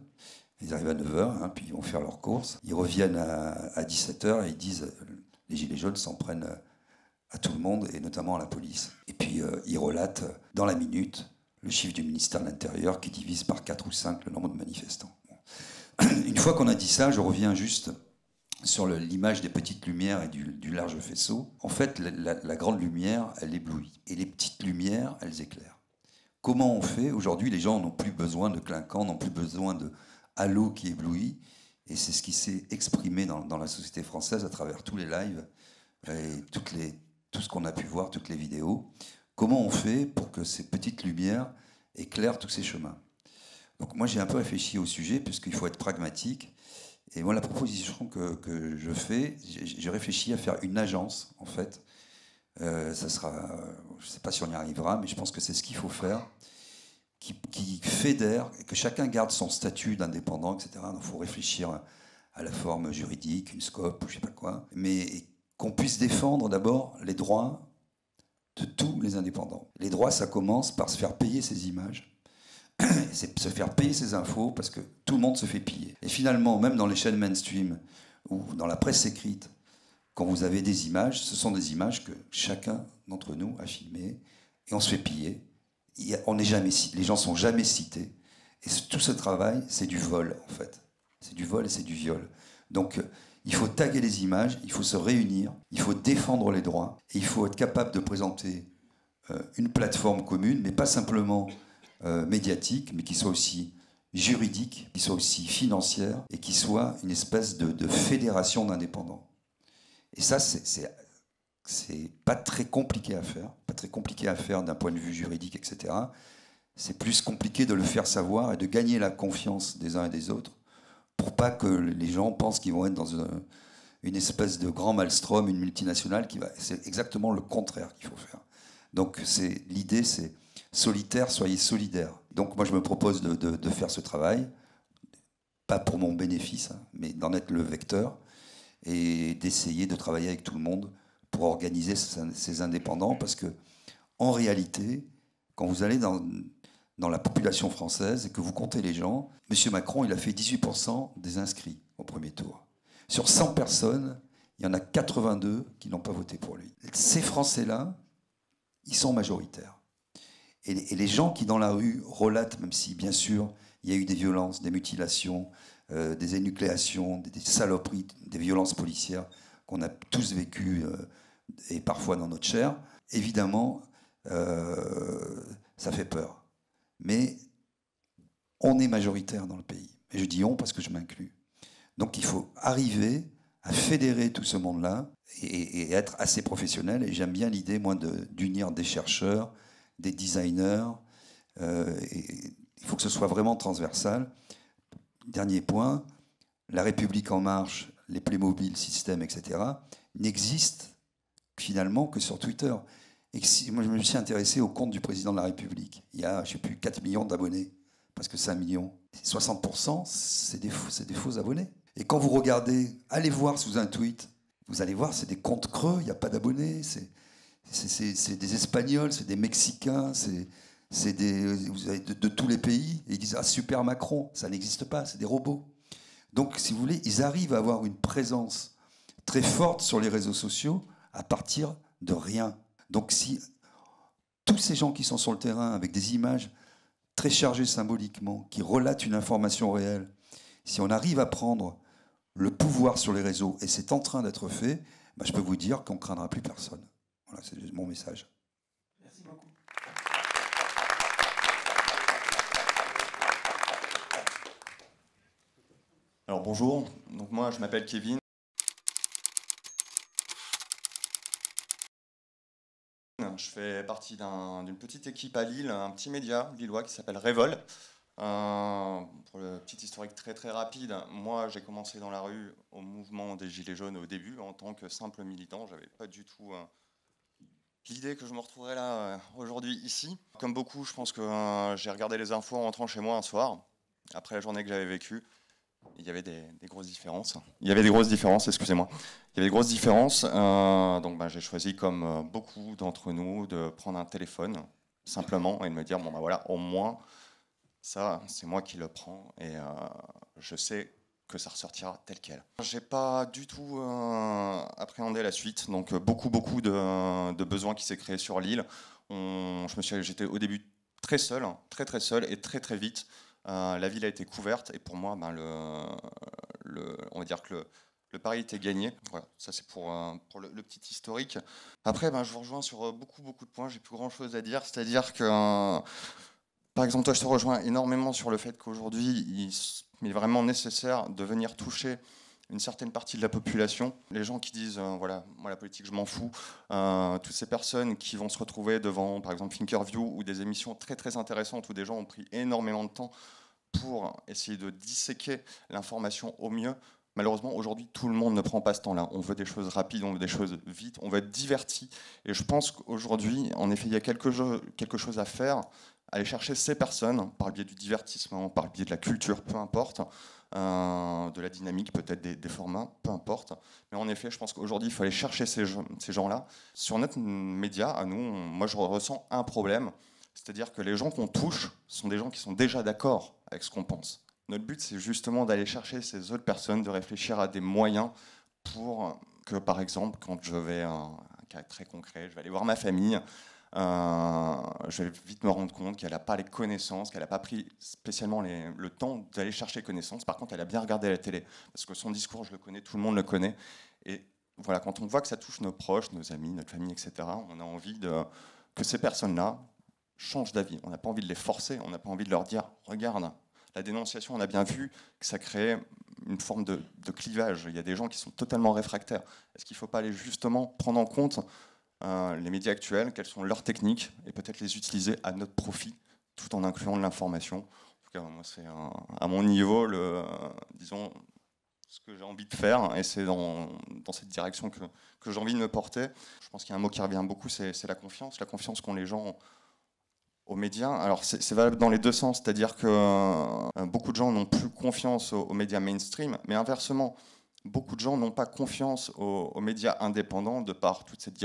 Ils arrivent à 9h, hein, puis ils vont faire leurs courses. Ils reviennent à, 17h et ils disent euh, les Gilets jaunes s'en prennent euh, à tout le monde et notamment à la police. Et puis ils relatent dans la minute le chiffre du ministère de l'Intérieur qui divise par 4 ou 5 le nombre de manifestants. Une fois qu'on a dit ça, je reviens juste sur l'image des petites lumières et du, large faisceau, en fait, la, grande lumière, elle éblouit. Et les petites lumières, elles éclairent. Comment on fait Aujourd'hui, les gens n'ont plus besoin de clinquants, n'ont plus besoin de halo qui éblouit. Et c'est ce qui s'est exprimé dans, la société française à travers tous les lives et tout ce qu'on a pu voir, toutes les vidéos. Comment on fait pour que ces petites lumières éclairent tous ces chemins Donc moi j'ai un peu réfléchi au sujet puisqu'il faut être pragmatique et moi, la proposition que, que je fais, j'ai réfléchi à faire une agence, en fait. Euh, ça sera, je ne sais pas si on y arrivera, mais je pense que c'est ce qu'il faut faire, qui, fédère, que chacun garde son statut d'indépendant, etc. Donc, il faut réfléchir à la forme juridique, une scope, je sais pas quoi, mais qu'on puisse défendre d'abord les droits de tous les indépendants. Les droits, ça commence par se faire payer ces images c'est se faire payer ces infos parce que tout le monde se fait piller. Et finalement, même dans les chaînes mainstream ou dans la presse écrite, quand vous avez des images, ce sont des images que chacun d'entre nous a filmées et on se fait piller. on n'est jamais, les gens sont jamais cités. Et tout ce travail, c'est du vol en fait. C'est du vol et c'est du viol. Donc euh, il faut taguer les images, il faut se réunir, il faut défendre les droits et il faut être capable de présenter euh, une plateforme commune, mais pas simplement euh, médiatique, mais qui soit aussi juridique, qui soit aussi financière, et qui soit une espèce de, de fédération d'indépendants. Et ça, c'est pas très compliqué à faire, pas très compliqué à faire d'un point de vue juridique, etc. C'est plus compliqué de le faire savoir et de gagner la confiance des uns et des autres pour pas que les gens pensent qu'ils vont être dans une, une, espèce de grand malstrom, une multinationale qui va. C'est exactement le contraire qu'il faut faire. Donc c'est l'idée, c'est solitaire, soyez solidaire. Donc moi, je me propose de, faire ce travail, pas pour mon bénéfice, hein, mais d'en être le vecteur et d'essayer de travailler avec tout le monde pour organiser ces indépendants, parce que en réalité, quand vous allez dans, dans la population française et que vous comptez les gens, M. Macron, il a fait 18% des inscrits au premier tour. Sur 100 personnes, il y en a 82 qui n'ont pas voté pour lui. Ces Français-là, ils sont majoritaires. Et, les gens qui, dans la rue, relatent, même si, bien sûr, il y a eu des violences, des mutilations, euh, des énucléations, des, saloperies, des violences policières qu'on a tous vécues, euh, et parfois dans notre chair, évidemment, euh, ça fait peur. Mais on est majoritaire dans le pays. Et je dis on parce que je m'inclus. Donc il faut arriver à fédérer tout ce monde-là et, être assez professionnel. Et j'aime bien l'idée, moi, d'unir des chercheurs, des designers. Euh, il faut que ce soit vraiment transversal. Dernier point, La République en marche, les Playmobil, Système, etc., n'existent finalement que sur Twitter. Et moi, je me suis intéressé au compte du président de la République. Il y a, je ne sais plus, 4 millions d'abonnés, presque 5 millions. 60%, c'est des, des faux abonnés. Et quand vous regardez, allez voir sous un tweet, vous allez voir, c'est des comptes creux, il n'y a pas d'abonnés c'est des Espagnols, c'est des Mexicains, c'est des, de, tous les pays. ils disent Ah, super Macron, ça n'existe pas, c'est des robots. Donc, si vous voulez, ils arrivent à avoir une présence très forte sur les réseaux sociaux à partir de rien. Donc, si tous ces gens qui sont sur le terrain avec des images très chargées symboliquement, qui relatent une information réelle, si on arrive à prendre le pouvoir sur les réseaux, et c'est en train d'être fait, bah, je peux vous dire qu'on ne craindra plus personne. Voilà, c'est mon message. Merci beaucoup. Alors bonjour, donc moi je m'appelle Kevin. Je fais partie d'une petite équipe à Lille, un petit média lillois qui s'appelle Révol. Euh, pour le petit historique très très rapide, moi j'ai commencé dans la rue au mouvement des Gilets jaunes au début en tant que simple militant. J'avais pas du tout l'idée que je me retrouverais là euh, aujourd'hui ici. Comme beaucoup, je pense que euh, j'ai regardé les infos en rentrant chez moi un soir, après la journée que j'avais vécue. Il y avait des, grosses différences. Il y avait des grosses différences, excusez-moi. Il y avait des grosses différences. Euh, donc ben, j'ai choisi, comme beaucoup d'entre nous, de prendre un téléphone simplement et de me dire, bon ben voilà, au moins, ça, c'est moi qui le prends et je sais que ça ressortira tel quel. J'ai pas du tout euh, appréhendé la suite, donc euh, beaucoup beaucoup de, besoins qui s'est créé sur l'île. Je me suis, j'étais au début très seul, très très seul et très très vite. Euh, la ville a été couverte et pour moi, ben, le, le, on va dire que le, pari était gagné. Voilà, ça c'est pour, pour le, petit historique. Après, ben, je vous rejoins sur beaucoup beaucoup de points. J'ai plus grand chose à dire, c'est-à-dire que, par exemple, toi, je te rejoins énormément sur le fait qu'aujourd'hui, il mais il est vraiment nécessaire de venir toucher une certaine partie de la population. Les gens qui disent, euh, voilà, moi la politique, je m'en fous. Euh, toutes ces personnes qui vont se retrouver devant, par exemple, Thinkerview ou des émissions très très intéressantes où des gens ont pris énormément de temps pour essayer de disséquer l'information au mieux. Malheureusement, aujourd'hui, tout le monde ne prend pas ce temps-là. On veut des choses rapides, on veut des choses vite, on veut être diverti. Et je pense qu'aujourd'hui, en effet, il y a quelque chose à faire, aller chercher ces personnes, par le biais du divertissement, par le biais de la culture, peu importe, euh, de la dynamique, peut-être des, formats, peu importe. Mais en effet, je pense qu'aujourd'hui, il faut aller chercher ces, ces gens-là. Sur notre média, à nous, moi, je ressens un problème. C'est-à-dire que les gens qu'on touche sont des gens qui sont déjà d'accord avec ce qu'on pense. Notre but, c'est justement d'aller chercher ces autres personnes, de réfléchir à des moyens pour que, par exemple, quand je vais, un, euh, un cas très concret, je vais aller voir ma famille, euh, je vais vite me rendre compte qu'elle n'a pas les connaissances, qu'elle n'a pas pris spécialement le temps d'aller chercher les connaissances. Par contre, elle a bien regardé la télé, parce que son discours, je le connais, tout le monde le connaît. Et voilà, quand on voit que ça touche nos proches, nos amis, notre famille, etc., on a envie de, que ces personnes-là changent d'avis. On n'a pas envie de les forcer, on n'a pas envie de leur dire, regarde, la dénonciation, on a bien vu que ça crée une forme de, de clivage. Il y a des gens qui sont totalement réfractaires. Est-ce qu'il ne faut pas aller justement prendre en compte euh, les médias actuels, quelles sont leurs techniques, et peut-être les utiliser à notre profit, tout en incluant de l'information. En tout cas, moi, c'est à mon niveau, le, euh, disons, ce que j'ai envie de faire, et c'est dans, cette direction que, j'ai envie de me porter. Je pense qu'il y a un mot qui revient beaucoup, c'est la confiance, la confiance qu'ont les gens aux médias. Alors c'est valable dans les deux sens, c'est-à-dire que euh, beaucoup de gens n'ont plus confiance aux, médias mainstream, mais inversement, beaucoup de gens n'ont pas confiance aux, médias indépendants de par toute cette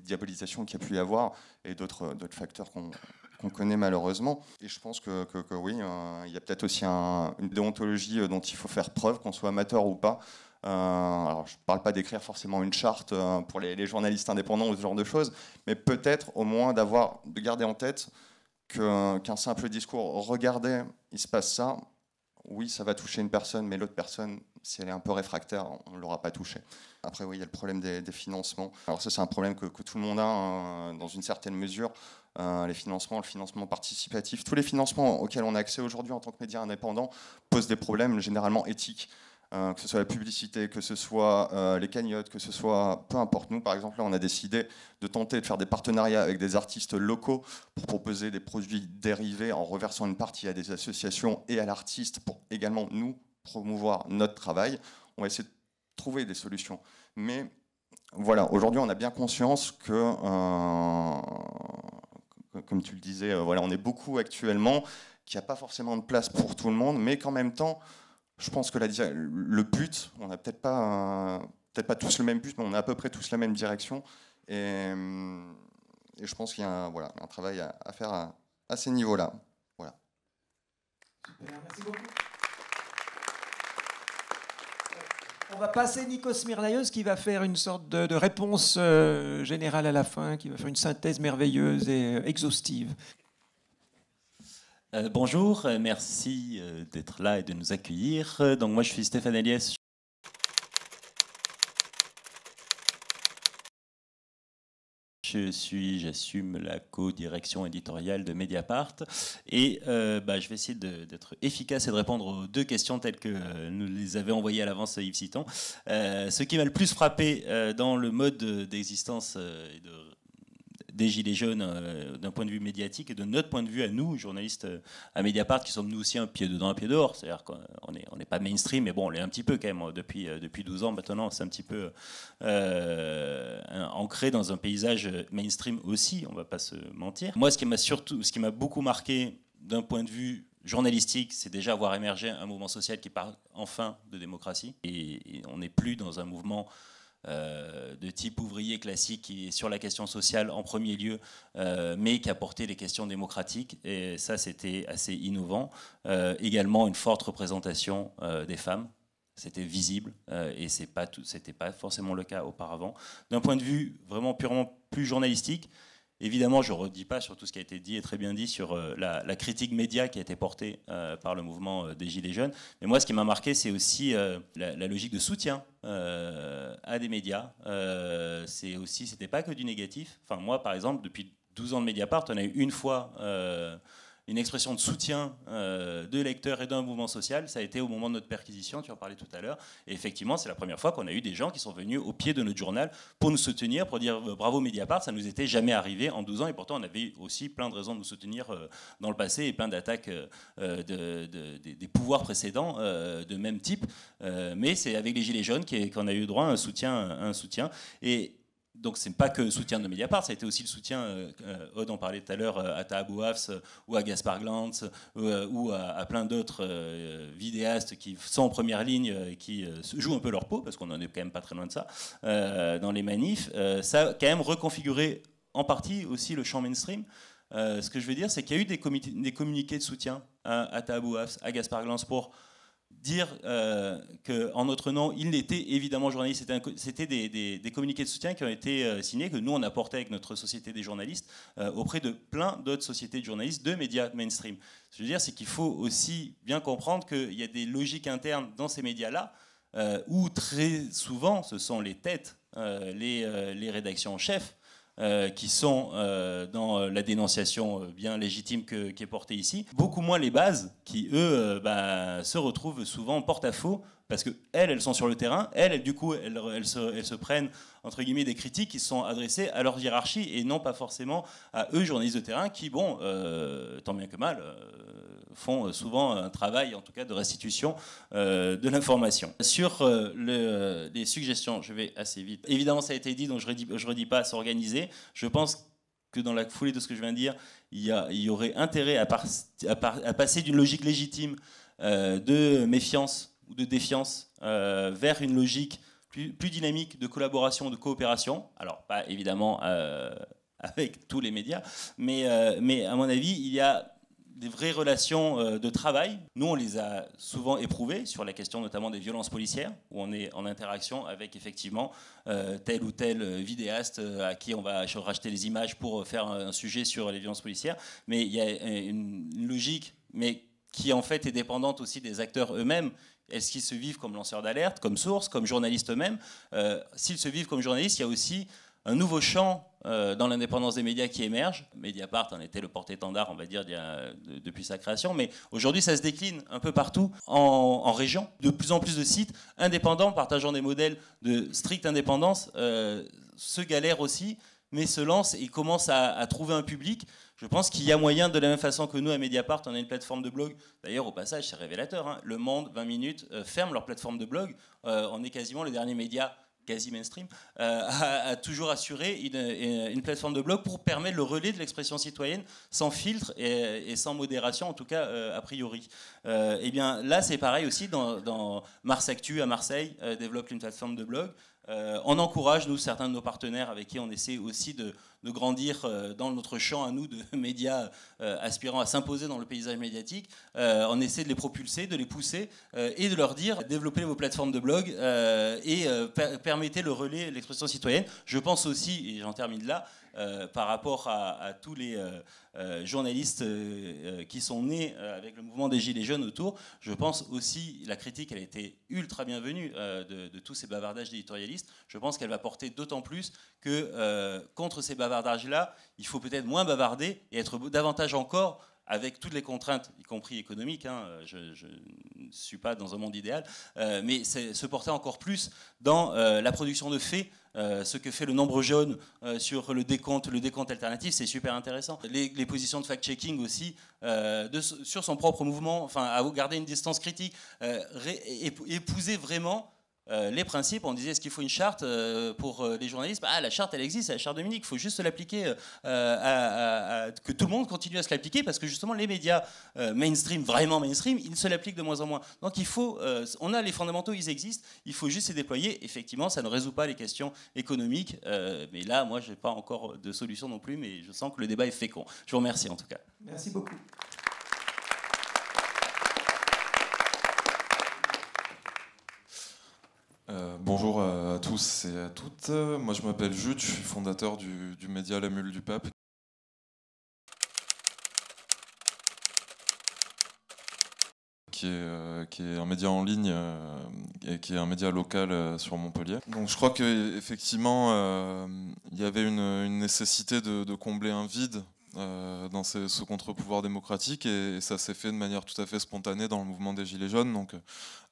diabolisation qu'il y a pu y avoir et d'autres facteurs qu'on connaît malheureusement. Et je pense que, oui, euh, il y a peut-être aussi une déontologie euh, dont il faut faire preuve, qu'on soit amateur ou pas. Euh, alors, je ne parle pas d'écrire forcément une charte pour les, journalistes indépendants ou ce genre de choses, mais peut-être au moins d'avoir de garder en tête qu'un simple discours, regardez, il se passe ça, oui, ça va toucher une personne, mais l'autre personne, si elle est un peu réfractaire, on ne l'aura pas touchée. Après, oui, il y a le problème des, financements. Alors ça, c'est un problème que, tout le monde a hein, dans une certaine mesure. Euh, les financements, le financement participatif, tous les financements auxquels on a accès aujourd'hui en tant que média indépendants posent des problèmes généralement éthiques. Euh, que ce soit la publicité, que ce soit euh, les cagnottes, que ce soit peu importe. Nous, par exemple, là, on a décidé de tenter de faire des partenariats avec des artistes locaux pour proposer des produits dérivés en reversant une partie à des associations et à l'artiste pour également nous promouvoir notre travail. On va essayer de trouver des solutions. Mais voilà, aujourd'hui, on a bien conscience que, euh, comme tu le disais, voilà, on est beaucoup actuellement, qu'il n'y a pas forcément de place pour tout le monde, mais qu'en même temps, je pense que la, le but, on n'a peut-être pas, peut pas tous le même but, mais on a à peu près tous la même direction. Et, hum, je pense qu'il y a un, voilà, un travail à, faire à, ces niveaux-là. Voilà. Merci beaucoup. On va passer Nikos Mirlaeus qui va faire une sorte de, réponse euh, générale à la fin, qui va faire une synthèse merveilleuse et euh, exhaustive. Euh, bonjour, euh, merci euh, d'être là et de nous accueillir. Donc moi je suis Stéphane Eliès. Je suis, j'assume la co-direction éditoriale de Mediapart et bah, je vais essayer d'être efficace et de répondre aux deux questions telles que nous les avait envoyées à l'avance Yves Citon. ce qui m'a le plus frappé dans le mode d'existence et de des Gilets jaunes euh, d'un point de vue médiatique et de notre point de vue à nous, journalistes euh, à Mediapart, qui sommes nous aussi un pied dedans, un pied dehors. C'est-à-dire qu'on n'est on est pas mainstream, mais bon, on l'est un petit peu quand même. Hein, depuis, euh, depuis 12 ans maintenant, c'est un petit peu ancré dans un paysage mainstream aussi, on va pas se mentir. Moi, ce qui m'a surtout, ce qui m'a beaucoup marqué d'un point de vue journalistique, c'est déjà voir émerger un mouvement social qui parle enfin de démocratie. Et, et on n'est plus dans un mouvement euh, de type ouvrier classique qui est sur la question sociale en premier lieu, euh, mais qui a porté les questions démocratiques. Et ça, c'était assez innovant. Euh, également, une forte représentation des femmes c'était visible et ce pas c'était pas forcément le cas auparavant. D'un point de vue vraiment purement plus journalistique, Évidemment, je ne redis pas sur tout ce qui a été dit et très bien dit sur euh, la, critique média qui a été portée euh, par le mouvement euh, des Gilets jaunes. Mais moi, ce qui m'a marqué, c'est aussi la, logique de soutien à des médias. c'est aussi, c'était pas que du négatif. Enfin, moi, par exemple, depuis 12 ans de Mediapart, on a eu une fois une expression de soutien euh, de lecteurs et d'un mouvement social. Ça a été au moment de notre perquisition, tu en parlais tout à l'heure. Et effectivement, c'est la première fois qu'on a eu des gens qui sont venus au pied de notre journal pour nous soutenir, pour dire euh, bravo Mediapart, ça nous était jamais arrivé en 12 ans. Et pourtant, on avait aussi plein de raisons de nous soutenir euh, dans le passé et plein d'attaques des pouvoirs précédents de même type. mais c'est avec les Gilets jaunes qu'on a eu droit à un soutien. Un soutien. Et, donc c'est pas que le soutien de Mediapart, ça a été aussi le soutien, euh, euh en parlait tout à l'heure, euh, à afs euh, ou à Gaspar Glantz ou à, plein d'autres vidéastes qui sont en première ligne, et qui jouent un peu leur peau, parce qu'on en est quand même pas très loin de ça, dans les manifs. ça a quand même reconfiguré en partie aussi le champ mainstream. ce que je veux dire, c'est qu'il y a eu des, communiqués de soutien à, à à Gaspar Glantz pour dire euh, qu'en notre nom, il n'était évidemment journaliste, C'était des, communiqués de soutien qui ont été euh, signés, que nous, on apportait avec notre société des journalistes euh, auprès de plein d'autres sociétés de journalistes, de médias mainstream. Ce que je veux dire, c'est qu'il faut aussi bien comprendre qu'il y a des logiques internes dans ces médias-là, où très souvent, ce sont les têtes, les, les rédactions en chef, euh, qui sont euh, dans euh, la dénonciation bien légitime qui est portée ici, beaucoup moins les bases qui, eux, bah, se retrouvent souvent porte-à-faux parce que elles, elles sont sur le terrain, elles, du coup, elles, se, prennent entre guillemets des critiques qui sont adressées à leur hiérarchie et non pas forcément à eux journalistes de terrain qui, bon, euh, tant bien que mal, euh, font euh, souvent un travail, en tout cas, de restitution de l'information. Sur le, les suggestions, je vais assez vite. Évidemment, ça a été dit, donc je ne redis, je redis pas s'organiser. Je pense que dans la foulée de ce que je viens de dire, il y, il y aurait intérêt à, passer d'une logique légitime de méfiance ou de défiance euh, vers une logique plus, dynamique de collaboration, de coopération. Alors, pas évidemment euh, avec tous les médias, mais, euh, mais à mon avis, il y a des vraies relations de travail. Nous, on les a souvent éprouvées sur la question notamment des violences policières, où on est en interaction avec effectivement tel ou tel vidéaste à qui on va racheter les images pour faire un sujet sur les violences policières. Mais il y a une logique, mais qui en fait est dépendante aussi des acteurs eux-mêmes est-ce qu'ils se vivent comme lanceurs d'alerte, comme sources, comme journalistes eux-mêmes euh, S'ils se vivent comme journalistes, il y a aussi un nouveau champ euh, dans l'indépendance des médias qui émerge. Mediapart en était le porte-étendard, on va dire, depuis sa création, mais aujourd'hui ça se décline un peu partout en, région. De plus en plus de sites indépendants partageant des modèles de stricte indépendance euh, se galèrent aussi, mais se lancent et commencent à, à trouver un public. Je pense qu'il y a moyen, de la même façon que nous, à Mediapart, on a une plateforme de blog. D'ailleurs, au passage, c'est révélateur. Hein. Le Monde, 20 minutes, euh, ferme leur plateforme de blog. Euh, on est quasiment le dernier média quasi mainstream, euh, à toujours assurer une, plateforme de blog pour permettre le relais de l'expression citoyenne sans filtre et, sans modération, en tout cas a priori. Eh et bien là, c'est pareil aussi dans, dans, Mars Actu à Marseille, développe une plateforme de blog. on encourage, nous, certains de nos partenaires avec qui on essaie aussi de, de grandir euh, dans notre champ à nous de médias euh, aspirant à s'imposer dans le paysage médiatique, euh, on essaie de les propulser, de les pousser et de leur dire développez vos plateformes de blog et permettez le relais, l'expression citoyenne. Je pense aussi, et j'en termine là, par rapport à, tous les journalistes qui sont nés avec le mouvement des Gilets jaunes autour. Je pense aussi, la critique, elle a été ultra bienvenue de, de, tous ces bavardages d'éditorialistes. Je pense qu'elle va porter d'autant plus que contre ces bavardages, il faut peut-être moins bavarder et être davantage encore avec toutes les contraintes, y compris économiques, hein, euh, je ne suis pas dans un monde idéal, euh, mais se porter encore plus dans euh, la production de faits, ce que fait le nombre jaune sur le décompte, le décompte alternatif, c'est super intéressant. Les, positions de fact-checking aussi, sur son propre mouvement, enfin, à garder une distance critique, épouser vraiment euh, les principes, on disait est-ce qu'il faut une charte euh, pour euh, les journalistes Ah, la charte, elle existe, la charte de Munich, il faut juste l'appliquer, que tout le monde continue à se l'appliquer, parce que justement, les médias mainstream, vraiment mainstream, ils se l'appliquent de moins en moins. Donc il faut, on a les fondamentaux, ils existent, il faut juste les déployer. Effectivement, ça ne résout pas les questions économiques, mais là, moi, je n'ai pas encore de solution non plus, mais je sens que le débat est fécond. Je vous remercie en tout cas. Merci beaucoup. Euh, bonjour à tous et à toutes. Moi, je m'appelle Jude, je suis fondateur du, média La Mule du Pape. Qui est, euh, un média en ligne euh, et qui est un média local sur Montpellier. Donc je crois qu'effectivement, il y avait une, nécessité de, combler un vide euh, dans ce contre-pouvoir démocratique et, ça s'est fait de manière tout à fait spontanée dans le mouvement des Gilets jaunes, donc euh,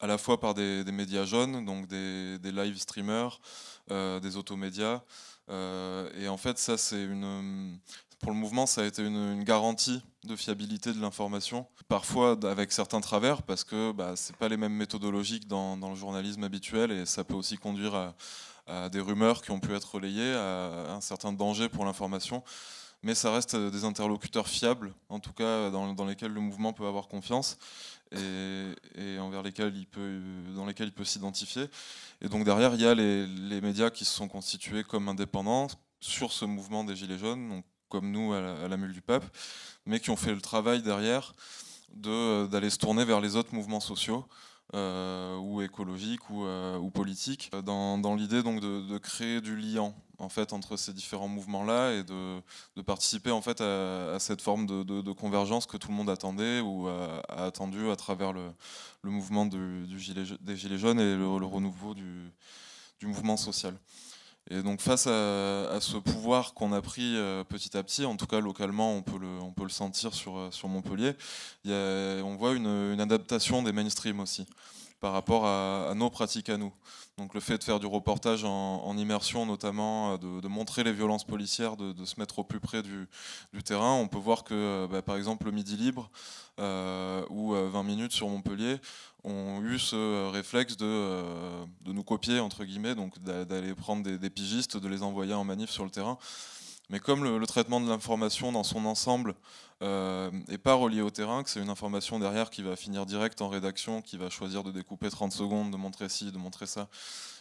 à la fois par des, médias jaunes, donc des, live streamers, euh, des automédias. et en fait, ça, c'est une. Pour le mouvement, ça a été une, garantie de fiabilité de l'information, parfois avec certains travers, parce que bah, pas les mêmes méthodologiques dans, le journalisme habituel, et ça peut aussi conduire à des rumeurs qui ont pu être relayées, à un certain danger pour l'information mais ça reste euh, des interlocuteurs fiables, en tout cas euh, dans, lesquels le mouvement peut avoir confiance et, envers lesquels il peut, euh, dans lesquels il peut s'identifier. Et donc derrière, il y a les, médias qui se sont constitués comme indépendants sur ce mouvement des Gilets jaunes, comme nous à la, Mule du Pape, mais qui ont fait le travail derrière d'aller se tourner vers les autres mouvements sociaux euh, ou écologique ou, euh, ou politique, euh, dans, dans l'idée donc de, de, créer du lien en fait entre ces différents mouvements là et de, de participer en fait à, cette forme de, de, convergence que tout le monde attendait ou a, a attendu à travers le, le mouvement du, du gilet, des gilets jaunes et le, le renouveau du, du mouvement social. Et donc face à, ce pouvoir qu'on a pris euh, petit à petit, en tout cas localement, on peut le, on peut le sentir sur, euh, sur Montpellier, on voit une, adaptation des mainstreams aussi par rapport à, nos pratiques à nous. Donc le fait de faire du reportage en, immersion notamment, euh, de, montrer les violences policières, de, se mettre au plus près du, terrain, on peut voir que bah, par exemple le Midi Libre, euh, ou euh, 20 minutes sur Montpellier ont eu ce euh, réflexe de, de nous copier, entre guillemets, donc d'aller prendre des, pigistes, de les envoyer en manif sur le terrain. Mais comme le, traitement de l'information dans son ensemble n'est pas relié au terrain, que c'est une information derrière qui va finir direct en rédaction, qui va choisir de découper 30 secondes, de montrer ci, de montrer ça,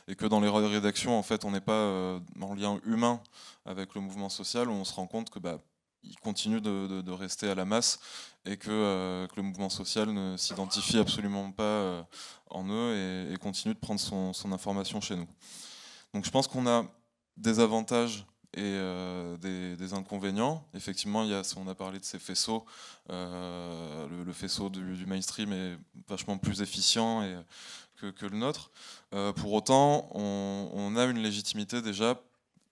et que dans les rédactions, en fait, on n'est pas en lien humain avec le mouvement social, on se rend compte que bah, il continue de, rester à la masse et euh, que, le mouvement social ne s'identifie absolument pas euh, en eux et, continue de prendre son, information chez nous. Donc je pense qu'on a des avantages et euh, des, inconvénients. Effectivement, il on a parlé de ces faisceaux. Le, faisceau du, mainstream est vachement plus efficient que, le nôtre. pour autant, on a une légitimité déjà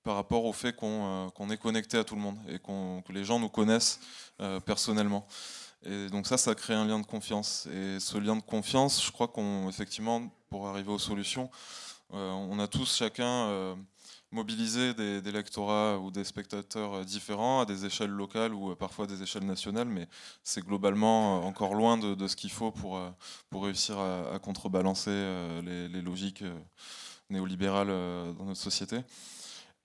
par rapport au fait euh, qu'on est connecté à tout le monde et que les gens nous connaissent euh, personnellement. Et donc ça, ça crée un lien de confiance. Et ce lien de confiance, je crois qu'on, effectivement, pour arriver aux solutions, euh, on a tous chacun mobilisé des, des, lectorats ou des spectateurs différents à des échelles locales ou parfois des échelles nationales, mais c'est globalement encore loin de, ce qu'il faut pour, réussir à, contrebalancer les, les, logiques néolibérales dans notre société.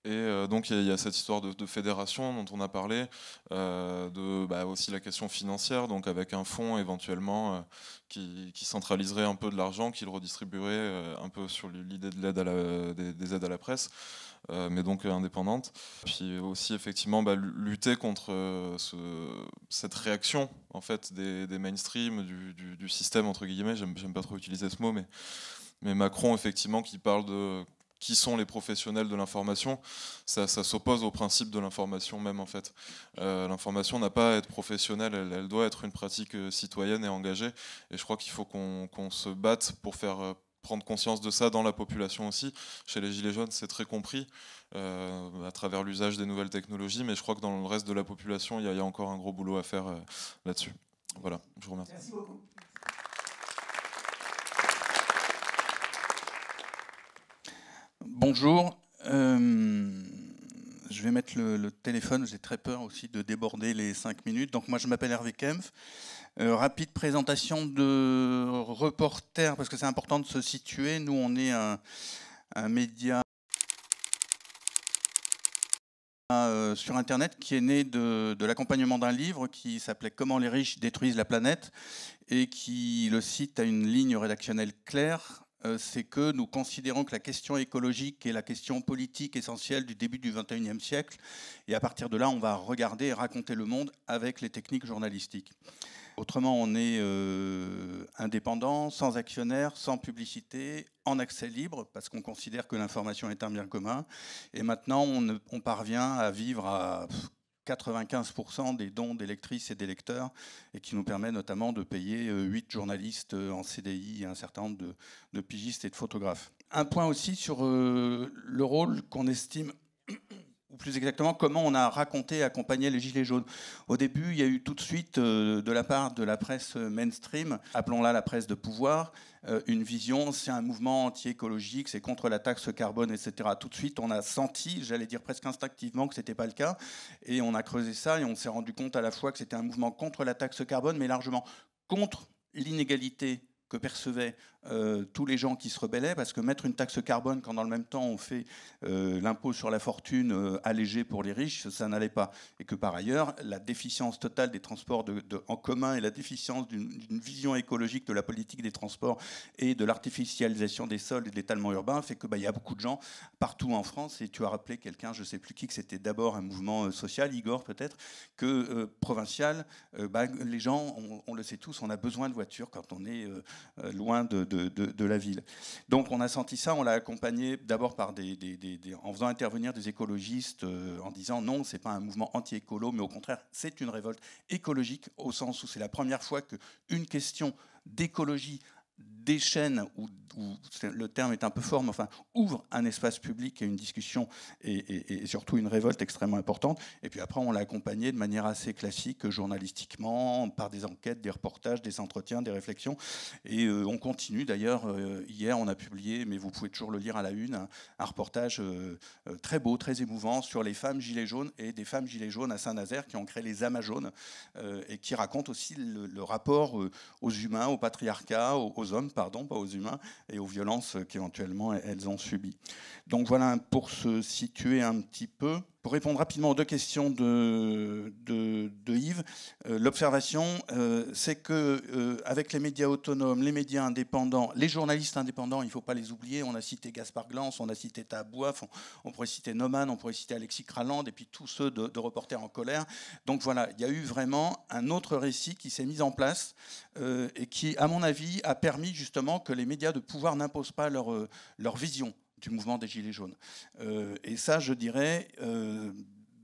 Et euh, donc il y, a cette histoire de, fédération dont on a parlé, euh, de bah, aussi la question financière, donc avec un fonds éventuellement euh, qui, centraliserait un peu de l'argent, qui le redistribuerait un peu sur l'idée de l'aide à la, des, aides à la presse, mais donc indépendante. Puis aussi effectivement bah, lutter contre ce, cette réaction en fait des, des mainstreams, du, du, système entre guillemets. J'aime pas trop utiliser ce mot, mais mais Macron effectivement qui parle de qui sont les professionnels de l'information, ça, s'oppose au principe de l'information même en fait. Euh, l'information n'a pas à être professionnelle, elle, doit être une pratique euh, citoyenne et engagée. Et je crois qu'il faut qu'on se batte pour faire euh, prendre conscience de ça dans la population aussi. Chez les Gilets jaunes, c'est très compris à travers l'usage des nouvelles technologies, mais je crois que dans le reste de la population, il y, a, encore un gros boulot à faire là-dessus. Voilà, je vous remercie. Merci beaucoup. Bonjour. Euh, je vais mettre le, téléphone, j'ai très peur aussi de déborder les cinq minutes. Donc moi je m'appelle Hervé Kempf. Euh, rapide présentation de reporter, parce que c'est important de se situer. Nous on est un, média euh, sur Internet qui est né de, l'accompagnement d'un livre qui s'appelait Comment les riches détruisent la planète et qui, le cite a une ligne rédactionnelle claire euh, c'est que nous considérons que la question écologique est la question politique essentielle du début du XXIe siècle. Et à partir de là, on va regarder et raconter le monde avec les techniques journalistiques. Autrement, on est euh, indépendant, sans actionnaire, sans publicité, en accès libre, parce qu'on considère que l'information est un bien commun. Et maintenant, on parvient à vivre à 95% des dons d'électrices et d'électeurs et qui nous permet notamment de payer 8 euh, journalistes euh, en CDI et un certain nombre de, de pigistes et de photographes. Un point aussi sur euh, le rôle qu'on estime plus exactement comment on a raconté, accompagné les Gilets jaunes. Au début, il y a eu tout de suite, euh, de la part de la presse euh, mainstream, appelons-la la presse de pouvoir, euh, une vision, c'est un mouvement anti-écologique, c'est contre la taxe carbone, etc. Tout de suite, on a senti, j'allais dire presque instinctivement, que ce n'était pas le cas, et on a creusé ça, et on s'est rendu compte à la fois que c'était un mouvement contre la taxe carbone, mais largement contre l'inégalité que percevaient euh, tous les gens qui se rebellaient, parce que mettre une taxe carbone quand dans le même temps on fait euh, l'impôt sur la fortune euh, allégé pour les riches, ça n'allait pas. Et que par ailleurs, la déficience totale des transports de, en commun et la déficience d'une vision écologique de la politique des transports et de l'artificialisation des sols et de l'étalement urbain fait qu'il bah, y a beaucoup de gens partout en France, et tu as rappelé quelqu'un, je ne sais plus qui, que c'était d'abord un mouvement social, Igor peut-être, que provincial, bah, les gens, on, le sait tous, on a besoin de voitures quand on est loin de de, la ville. Donc on a senti ça, on l'a accompagné d'abord par des, en faisant intervenir des écologistes euh, en disant non, ce c'est pas un mouvement anti-écolo, mais au contraire, c'est une révolte écologique au sens où c'est la première fois qu'une question d'écologie déchaîne, ou, ou, le terme est un peu fort, mais enfin ouvre un espace public et une discussion et, surtout une révolte extrêmement importante. Et puis après, on l'a accompagné de manière assez classique, journalistiquement, par des enquêtes, des reportages, des entretiens, des réflexions. Et euh, on continue. D'ailleurs, euh, hier, on a publié, mais vous pouvez toujours le lire à la une, un, reportage euh, très beau, très émouvant sur les femmes gilets jaunes et des femmes gilets jaunes à Saint-Nazaire qui ont créé les Amazones et qui racontent aussi le, rapport aux humains, au patriarcat, aux aux hommes, pardon, pas aux humains, et aux violences qu'éventuellement elles ont subies. Donc voilà, pour se situer un petit peu, pour répondre rapidement aux deux questions de, de, Yves, euh, l'observation, euh, c'est que euh, avec les médias autonomes, les médias indépendants, les journalistes indépendants, il ne faut pas les oublier. On a cité Gaspard Glance, on a cité Tabouaf, on, pourrait citer Noman, on pourrait citer Alexis Kraland et puis tous ceux de, Reporters en colère. Donc voilà, il y a eu vraiment un autre récit qui s'est mis en place et qui, à mon avis, a permis justement que les médias de pouvoir n'imposent pas leur, leur vision du mouvement des Gilets jaunes. Euh, et ça, je dirais, euh,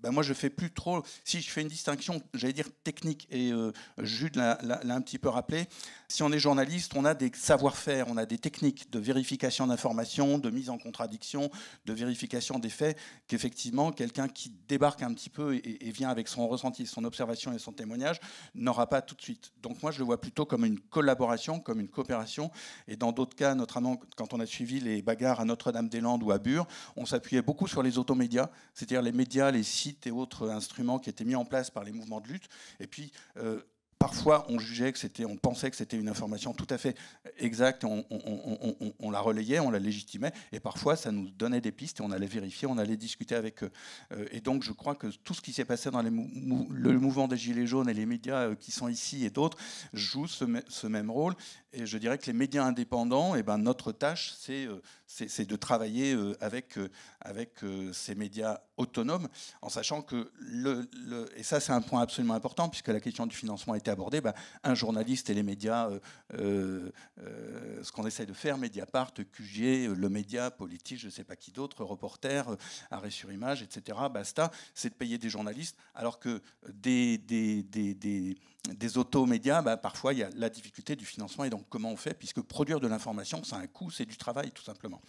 ben moi je fais plus trop. Si je fais une distinction, j'allais dire technique, et euh, Jude l'a un petit peu rappelé, si on est journaliste, on a des savoir-faire, on a des techniques de vérification d'informations, de mise en contradiction, de vérification des faits, qu'effectivement, quelqu'un qui débarque un petit peu et, et, vient avec son ressenti, son observation et son témoignage n'aura pas tout de suite. Donc moi je le vois plutôt comme une collaboration, comme une coopération. Et dans d'autres cas, notamment quand on a suivi les bagarres à Notre-Dame-des-Landes ou à Bure, on s'appuyait beaucoup sur les automédias, c'est-à-dire les médias, les sites et autres instruments qui étaient mis en place par les mouvements de lutte. Et puis, euh, parfois on jugeait que c'était, on pensait que c'était une information tout à fait exacte, on, la relayait, on la légitimait, et parfois ça nous donnait des pistes, et on allait vérifier, on allait discuter avec eux. Euh, et donc je crois que tout ce qui s'est passé dans les le mouvement des Gilets jaunes et les médias euh, qui sont ici et d'autres jouent ce, même rôle, et je dirais que les médias indépendants, et eh ben, notre tâche c'est c'est de travailler euh, avec, euh, avec euh, ces médias autonomes, en sachant que, le, et ça c'est un point absolument important, puisque la question du financement a été abordée, bah, un journaliste et les médias, ce qu'on essaie de faire, Mediapart, QG, Le Média, Politique, je ne sais pas qui d'autre, Reporter, Arrêt sur Image, etc., basta, c'est de payer des journalistes, alors que des, des, des, des automédias, bah, parfois il y a la difficulté du financement et donc comment on fait, puisque produire de l'information, c'est un coût, c'est du travail tout simplement.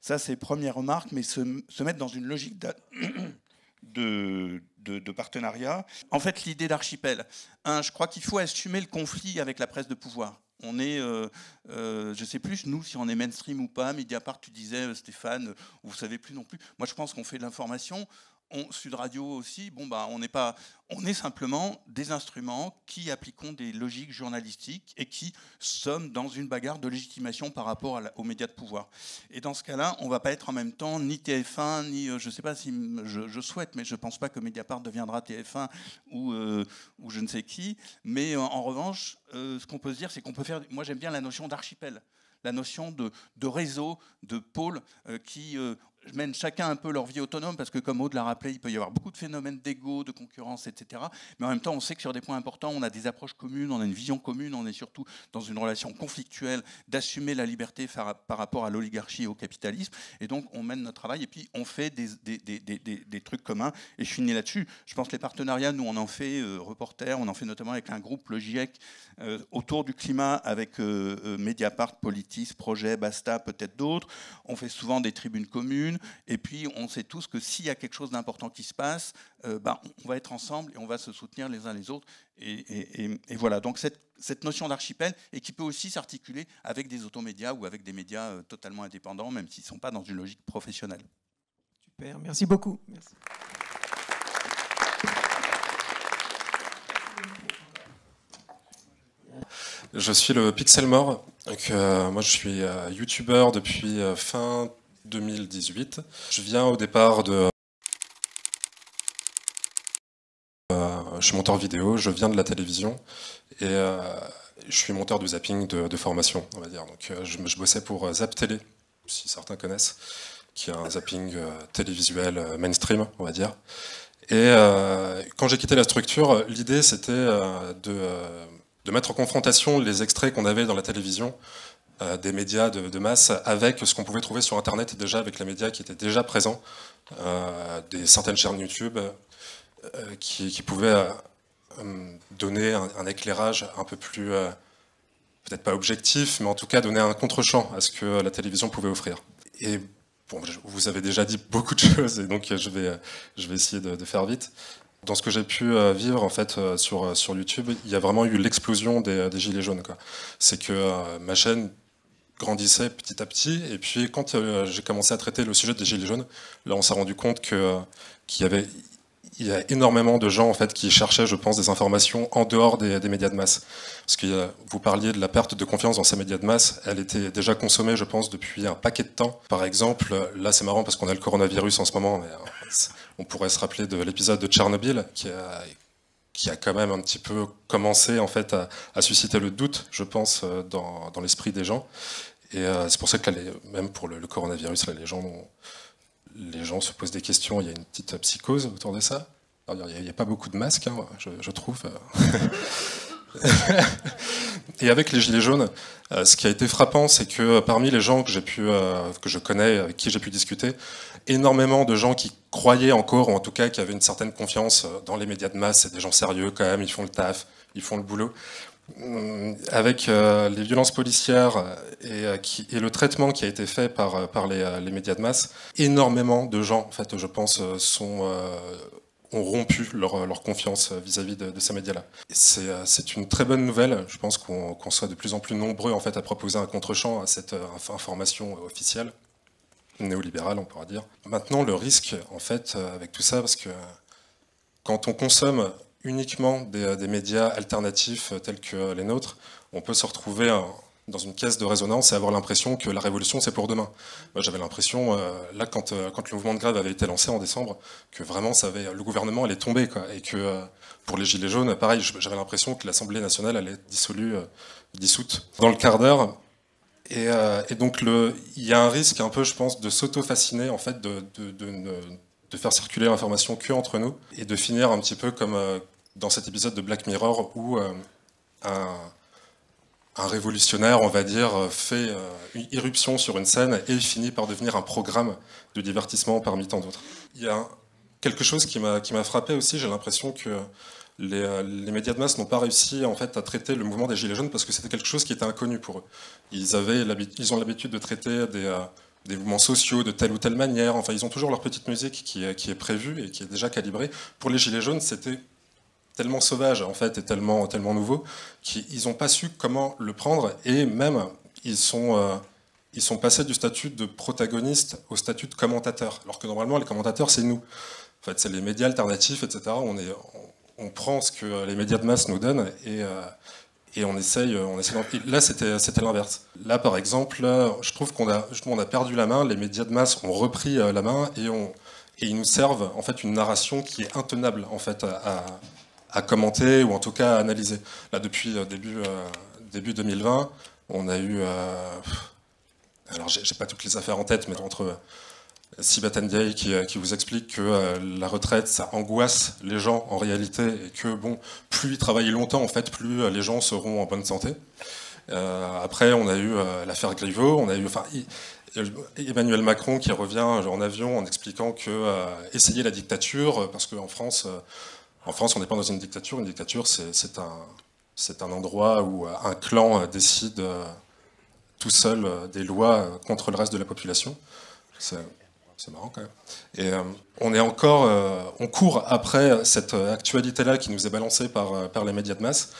Ça, c'est première remarque, mais se, mettre dans une logique de, de, de, partenariat. En fait, l'idée d'archipel. Hein, je crois qu'il faut assumer le conflit avec la presse de pouvoir. On est, euh, euh je sais plus, nous, si on est mainstream ou pas, Mediapart, tu disais, euh, Stéphane, euh, vous savez plus non plus. Moi, je pense qu'on fait de l'information, Sud Radio aussi, bon, bah, on, est pas, on est simplement des instruments qui appliquons des logiques journalistiques et qui sommes dans une bagarre de légitimation par rapport aux médias de pouvoir. Et dans ce cas-là, on ne va pas être en même temps ni TF1, ni, euh, je ne sais pas si je, souhaite, mais je ne pense pas que Mediapart deviendra TF1 euh, ou, je ne sais qui. Mais euh, en, revanche, ce qu'on peut se dire, c'est qu'on peut faire, moi j'aime bien la notion d'archipel la notion de, de, réseau, de pôle qui, mènent chacun un peu leur vie autonome, parce que comme Aude l'a rappelé, il peut y avoir beaucoup de phénomènes d'ego, de concurrence, etc. Mais en même temps, on sait que sur des points importants, on a des approches communes, on a une vision commune, on est surtout dans une relation conflictuelle d'assumer la liberté par rapport à l'oligarchie et au capitalisme. Et donc, on mène notre travail et puis on fait des, des, trucs communs. Et je finis là-dessus. Je pense que les partenariats, nous, on en fait, euh, reporters, reporter, on en fait notamment avec un groupe, le GIEC, euh, autour du climat, avec euh, Mediapart, Politis, Projet, Basta, peut-être d'autres. On fait souvent des tribunes communes et puis, on sait tous que s'il y a quelque chose d'important qui se passe, euh, bah, on va être ensemble et on va se soutenir les uns les autres. Et, voilà, donc cette, notion d'archipel, et qui peut aussi s'articuler avec des automédias ou avec des médias euh, totalement indépendants, même s'ils ne sont pas dans une logique professionnelle. Super, merci beaucoup. Je suis le Pixel Mort. Donc, euh, moi, je suis youtubeur depuis fin 2018. Je viens au départ de... Euh, je suis monteur vidéo, je viens de la télévision et euh, je suis monteur du zapping de, formation, on va dire. Donc euh, je, je, bossais pour Zap Télé, si certains connaissent, qui est un zapping télévisuel mainstream, on va dire. Et quand j'ai quitté la structure, l'idée c'était de, de mettre en confrontation les extraits qu'on avait dans la télévision euh, des médias de, masse avec ce qu'on pouvait trouver sur Internet et déjà, avec les médias qui étaient déjà présents, euh, des certaines chaînes YouTube euh, qui, pouvaient euh, donner un, éclairage un peu plus, peut-être pas objectif, mais en tout cas donner un contre-champ à ce que la télévision pouvait offrir. Et vous avez déjà dit beaucoup de choses, et donc je vais, je vais essayer de, faire vite. Dans ce que j'ai pu vivre en fait sur, sur YouTube, il y a vraiment eu l'explosion des, des, gilets jaunes. C'est que ma chaîne grandissait petit à petit. Et puis quand euh, j'ai commencé à traiter le sujet des gilets jaunes, là on s'est rendu compte que euh, qu'il y avait il y a énormément de gens en fait qui cherchaient, je pense, des informations en dehors des, médias de masse. Parce que euh, vous parliez de la perte de confiance dans ces médias de masse, elle était déjà consommée, je pense, depuis un paquet de temps. Par exemple, là c'est marrant parce qu'on a le coronavirus en ce moment, mais on pourrait se rappeler de l'épisode de Tchernobyl qui a, qui a quand même un petit peu commencé en fait à, susciter le doute, je pense, euh, dans, l'esprit des gens. Et euh, c'est pour ça que même pour le, coronavirus, les, gens les gens se posent des questions. Il y a une petite psychose autour de ça. il n'y a, pas beaucoup de masques, hein, je, je, trouve. Euh. et avec les Gilets jaunes, euh, ce qui a été frappant, c'est que euh, parmi les gens que, j'ai pu, euh, que je connais, avec qui j'ai pu discuter, énormément de gens qui croyaient encore, ou en tout cas qui avaient une certaine confiance dans les médias de masse, c'est des gens sérieux quand même, ils font le taf, ils font le boulot. Hum, avec les violences policières et, le traitement qui a été fait par, par les, les, médias de masse, énormément de gens, en fait, je pense, sont, ont rompu leur, euh, confiance euh, vis-à-vis de, ces médias-là. Euh, c'est une très bonne nouvelle. Je pense qu'on soit de plus en plus nombreux en fait, à proposer un contre-champ à cette information officielle, néolibérale, on pourra dire. Maintenant, le risque, en fait, avec tout ça, parce que quand on consomme uniquement des, des médias alternatifs tels que les nôtres, on peut se retrouver dans une caisse de résonance et avoir l'impression que la révolution c'est pour demain. Moi j'avais l'impression, euh, là euh, quand, le mouvement de grève avait été lancé en décembre, que vraiment le gouvernement allait tomber. Quoi, et que euh, pour les Gilets jaunes, pareil, j'avais l'impression que l'Assemblée nationale allait être dissolue, dissoute dans le quart d'heure. Et, donc il y a un risque un peu, je pense, de s'auto-fasciner en fait, de, de, faire circuler l'information que entre nous et de finir un petit peu comme dans cet épisode de Black Mirror où un un révolutionnaire, on va dire, euh, fait euh, une irruption sur une scène et finit par devenir un programme de divertissement parmi tant d'autres. Il y a quelque chose qui m'a frappé aussi, j'ai l'impression que euh, les, médias de masse n'ont pas réussi en fait à traiter le mouvement des Gilets jaunes parce que c'était quelque chose qui était inconnu pour eux. Ils, avaient ils ont l'habitude de traiter des, mouvements sociaux de telle ou telle manière, enfin ils ont toujours leur petite musique qui est, qui est prévue et qui est déjà calibrée. Pour les Gilets jaunes, c'était tellement sauvage en fait et tellement, tellement nouveau qu'ils n'ont pas su comment le prendre et même ils sont, euh, ils sont passés du statut de protagoniste au statut de commentateur alors que normalement les commentateurs c'est nous en fait c'est les médias alternatifs etc on, est, on, prend ce que les médias de masse nous donnent et, euh, et on essaye, on essaye là c'était, c'était l'inverse là par exemple je trouve qu'on a, a perdu la main les médias de masse ont repris euh, la main et, on, et ils nous servent en fait une narration qui est intenable en fait à à commenter ou en tout cas à analyser. Là, depuis euh, début, euh, début 2020, on a eu... Euh, alors, j'ai pas toutes les affaires en tête, mais entre... Sibat qui, qui, vous explique que la retraite, ça angoisse les gens en réalité et que bon, plus ils travaillent longtemps, en fait, plus les gens seront en bonne santé. après, on a eu l'affaire Griveaux, on a eu enfin, e-, Emmanuel Macron qui revient en avion en expliquant que essayer la dictature, parce qu'en France, en France, on n'est pas dans une dictature. Une dictature, c'est un, endroit où euh, un clan euh, décide euh, tout seul des lois contre le reste de la population. C'est marrant quand même. Et on est encore, on court après cette actualité-là qui nous est balancée par, les médias de masse.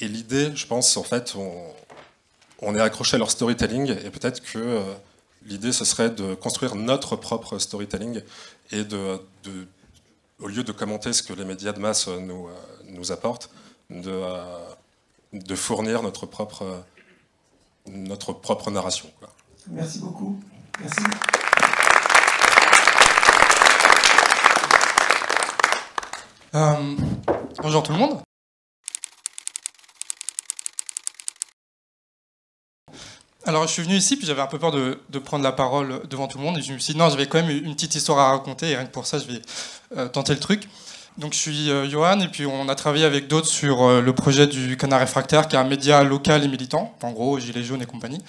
Et l'idée, je pense, en fait, on, est accroché à leur storytelling et peut-être que l'idée, ce serait de construire notre propre storytelling et de au lieu de commenter ce que les médias de masse euh, euh, nous, apportent, euh, de, fournir notre propre, notre propre narration. Merci beaucoup. bonjour tout le monde. Alors, je suis venu ici, puis j'avais un peu peur de, prendre la parole devant tout le monde. Et je me suis dit, non, j'avais quand même une petite histoire à raconter, et rien que pour ça, je vais euh, tenter le truc. Donc, je suis euh, Johan, et puis on a travaillé avec d'autres sur euh, le projet du Canard Réfractaire, qui est un média local et militant, en gros, Gilets jaunes et compagnie.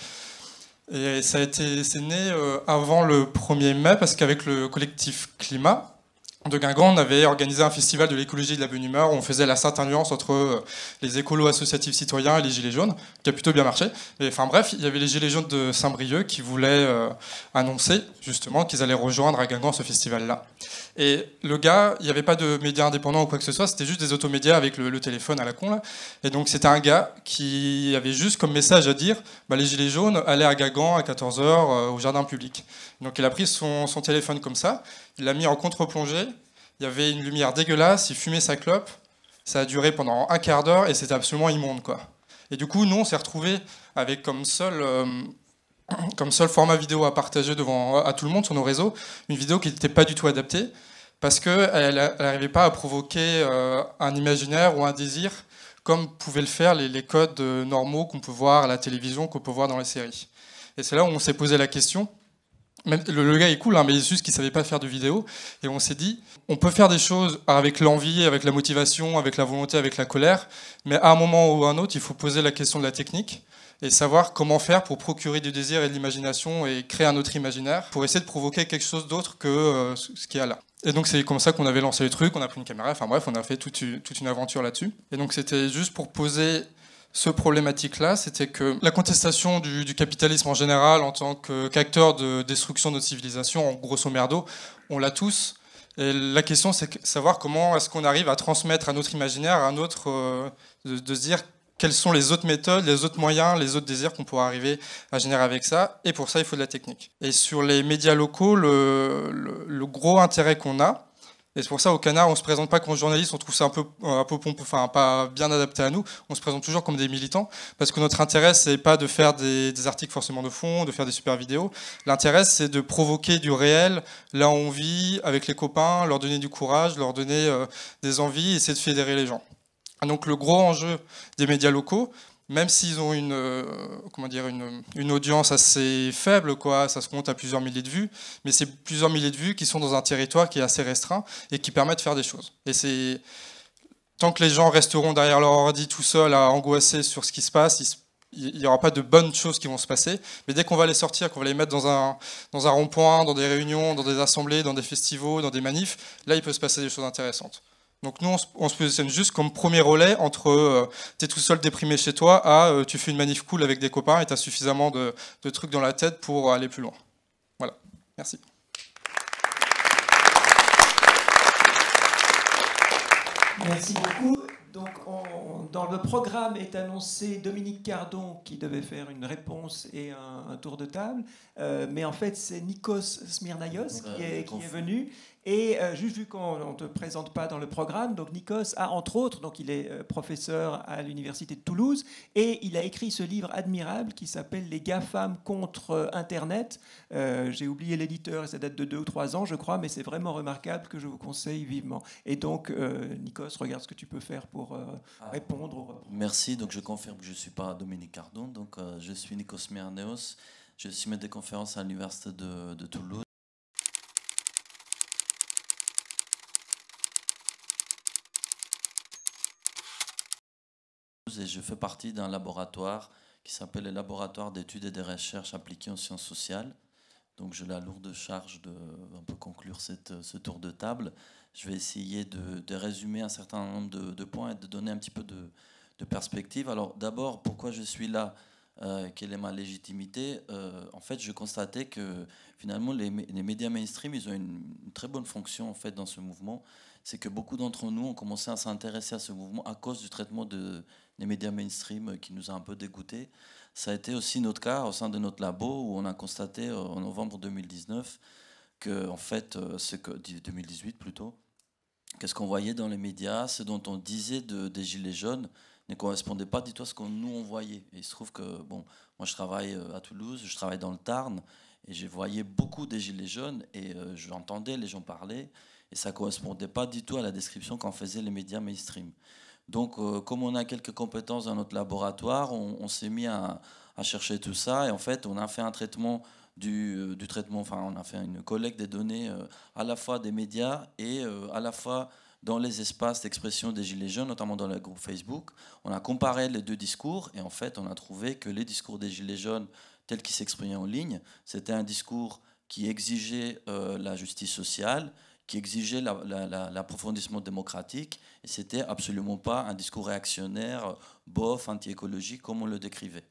Et ça a été, c'est né avant le 1er mai, parce qu'avec le collectif Climat, de Guingamp, on avait organisé un festival de l'écologie de la bonne humeur où on faisait la sainte alliance entre euh, les écolos associatifs citoyens et les gilets jaunes, qui a plutôt bien marché. mais enfin bref, il y avait les gilets jaunes de Saint-Brieuc qui voulaient euh, annoncer justement qu'ils allaient rejoindre à Guingamp ce festival-là. Et le gars, il n'y avait pas de médias indépendants ou quoi que ce soit, c'était juste des automédias avec le, téléphone à la con Et donc c'était un gars qui avait juste comme message à dire bah, les gilets jaunes allaient à Guingamp à 14h euh, au jardin public. Donc il a pris son téléphone comme ça, il l'a mis en contre-plongée. Il y avait une lumière dégueulasse. Il fumait sa clope. Ça a duré pendant un quart d'heure et c'était absolument immonde, quoi. Et du coup, nous, on s'est retrouvés avec comme seul, euh, comme seul format vidéo à partager devant à tout le monde sur nos réseaux, une vidéo qui n'était pas du tout adaptée parce qu'elle n'arrivait pas à provoquer euh, un imaginaire ou un désir comme pouvaient le faire les, les codes euh, normaux qu'on peut voir à la télévision, qu'on peut voir dans les séries. Et c'est là où on s'est posé la question le, gars est cool, hein, mais c'est juste qu'il savait pas faire de vidéo. Et on s'est dit, on peut faire des choses avec l'envie, avec la motivation, avec la volonté, avec la colère, mais à un moment ou à un autre, il faut poser la question de la technique et savoir comment faire pour procurer du désir et de l'imagination et créer un autre imaginaire pour essayer de provoquer quelque chose d'autre que euh, ce qui y a là. Et donc c'est comme ça qu'on avait lancé le truc, on a pris une caméra, enfin bref, on a fait toute, toute une aventure là-dessus. Et donc c'était juste pour poser ce problématique-là, c'était que la contestation du, capitalisme en général en tant qu'acteur de destruction de notre civilisation, en grosso merdo, on l'a tous. Et la question, c'est savoir comment est-ce qu'on arrive à transmettre à notre imaginaire, à notre, euh, de, se dire quelles sont les autres méthodes, les autres moyens, les autres désirs qu'on pourrait arriver à générer avec ça. Et pour ça, il faut de la technique. Et sur les médias locaux, le gros intérêt qu'on a, et c'est pour ça, au Canard, on ne se présente pas comme journaliste, on trouve ça un peu, un peu pompe, enfin, pas bien adapté à nous. On se présente toujours comme des militants, parce que notre intérêt, c'est pas de faire des, articles forcément de fond, de faire des super vidéos. L'intérêt, c'est de provoquer du réel, là où on vit, avec les copains, leur donner du courage, leur donner euh, des envies, essayer de fédérer les gens. Donc le gros enjeu des médias locaux, même s'ils ont une, euh, comment dire, une, audience assez faible, quoi, ça se compte à plusieurs milliers de vues, mais c'est plusieurs milliers de vues qui sont dans un territoire qui est assez restreint et qui permet de faire des choses. Et c'est tant que les gens resteront derrière leur ordi tout seuls à angoisser sur ce qui se passe, il n'y aura pas de bonnes choses qui vont se passer, mais dès qu'on va les sortir, qu'on va les mettre dans un, dans un rond-point, dans des réunions, dans des assemblées, dans des festivals, dans des manifs, là, il peut se passer des choses intéressantes. Donc nous, on se, positionne juste comme premier relais entre euh, t'es tout seul déprimé chez toi à euh, tu fais une manif cool avec des copains et t'as suffisamment de, trucs dans la tête pour aller plus loin. Voilà, merci. Merci beaucoup. Donc dans le programme est annoncé Dominique Cardon qui devait faire une réponse et un, tour de table, euh, mais en fait c'est Nikos Smirnaios qui est, qui est venu et euh, juste vu qu'on ne te présente pas dans le programme, donc Nikos a entre autres, donc il est euh, professeur à l'université de Toulouse, et il a écrit ce livre admirable qui s'appelle Les GAFAM contre euh, Internet. J'ai oublié l'éditeur et ça date de deux ou trois ans, je crois, mais c'est vraiment remarquable que je vous conseille vivement. Et donc, Nikos, regarde ce que tu peux faire pour ah. répondre. Merci, donc je confirme que je ne suis pas Dominique Cardon, donc je suis Nikos Merneos, je suis maître de conférences à l'université de Toulouse. et je fais partie d'un laboratoire qui s'appelle le laboratoire d'études et de recherches appliquées aux sciences sociales. Donc j'ai la lourde charge de peu conclure ce tour de table. Je vais essayer de, résumer un certain nombre de, points et de donner un petit peu de, perspective. Alors d'abord, pourquoi je suis là euh, Quelle est ma légitimité euh, En fait, je constatais que finalement les, médias mainstream, ils ont une, une, très bonne fonction en fait dans ce mouvement. C'est que beaucoup d'entre nous ont commencé à s'intéresser à ce mouvement à cause du traitement de les médias mainstream qui nous a un peu dégoûtés. Ça a été aussi notre cas au sein de notre labo où on a constaté euh, en novembre 2019 que, en fait, euh, ce que, 2018 plutôt, qu'est-ce qu'on voyait dans les médias, ce dont on disait de, des Gilets jaunes ne correspondait pas du tout à ce qu'on nous on voyait. Et il se trouve que, bon, moi je travaille euh, à Toulouse, je travaille dans le Tarn, et je voyais beaucoup des Gilets jaunes, et je j'entendais les gens parler, et ça correspondait pas du tout à la description qu'en faisaient les médias mainstream. Donc, euh, comme on a quelques compétences dans notre laboratoire, on, s'est mis à, chercher tout ça. Et en fait, on a fait un traitement du, euh, traitement, enfin, on a fait une collecte des données euh, à la fois des médias et à la fois dans les espaces d'expression des Gilets jaunes, notamment dans le groupe Facebook. On a comparé les deux discours et en fait, on a trouvé que les discours des Gilets jaunes tels qu'ils s'exprimaient en ligne, c'était un discours qui exigeait la justice sociale, qui exigeait l'approfondissement démocratique. Et c'était absolument pas un discours réactionnaire, bof, anti-écologique, comme on le décrivait.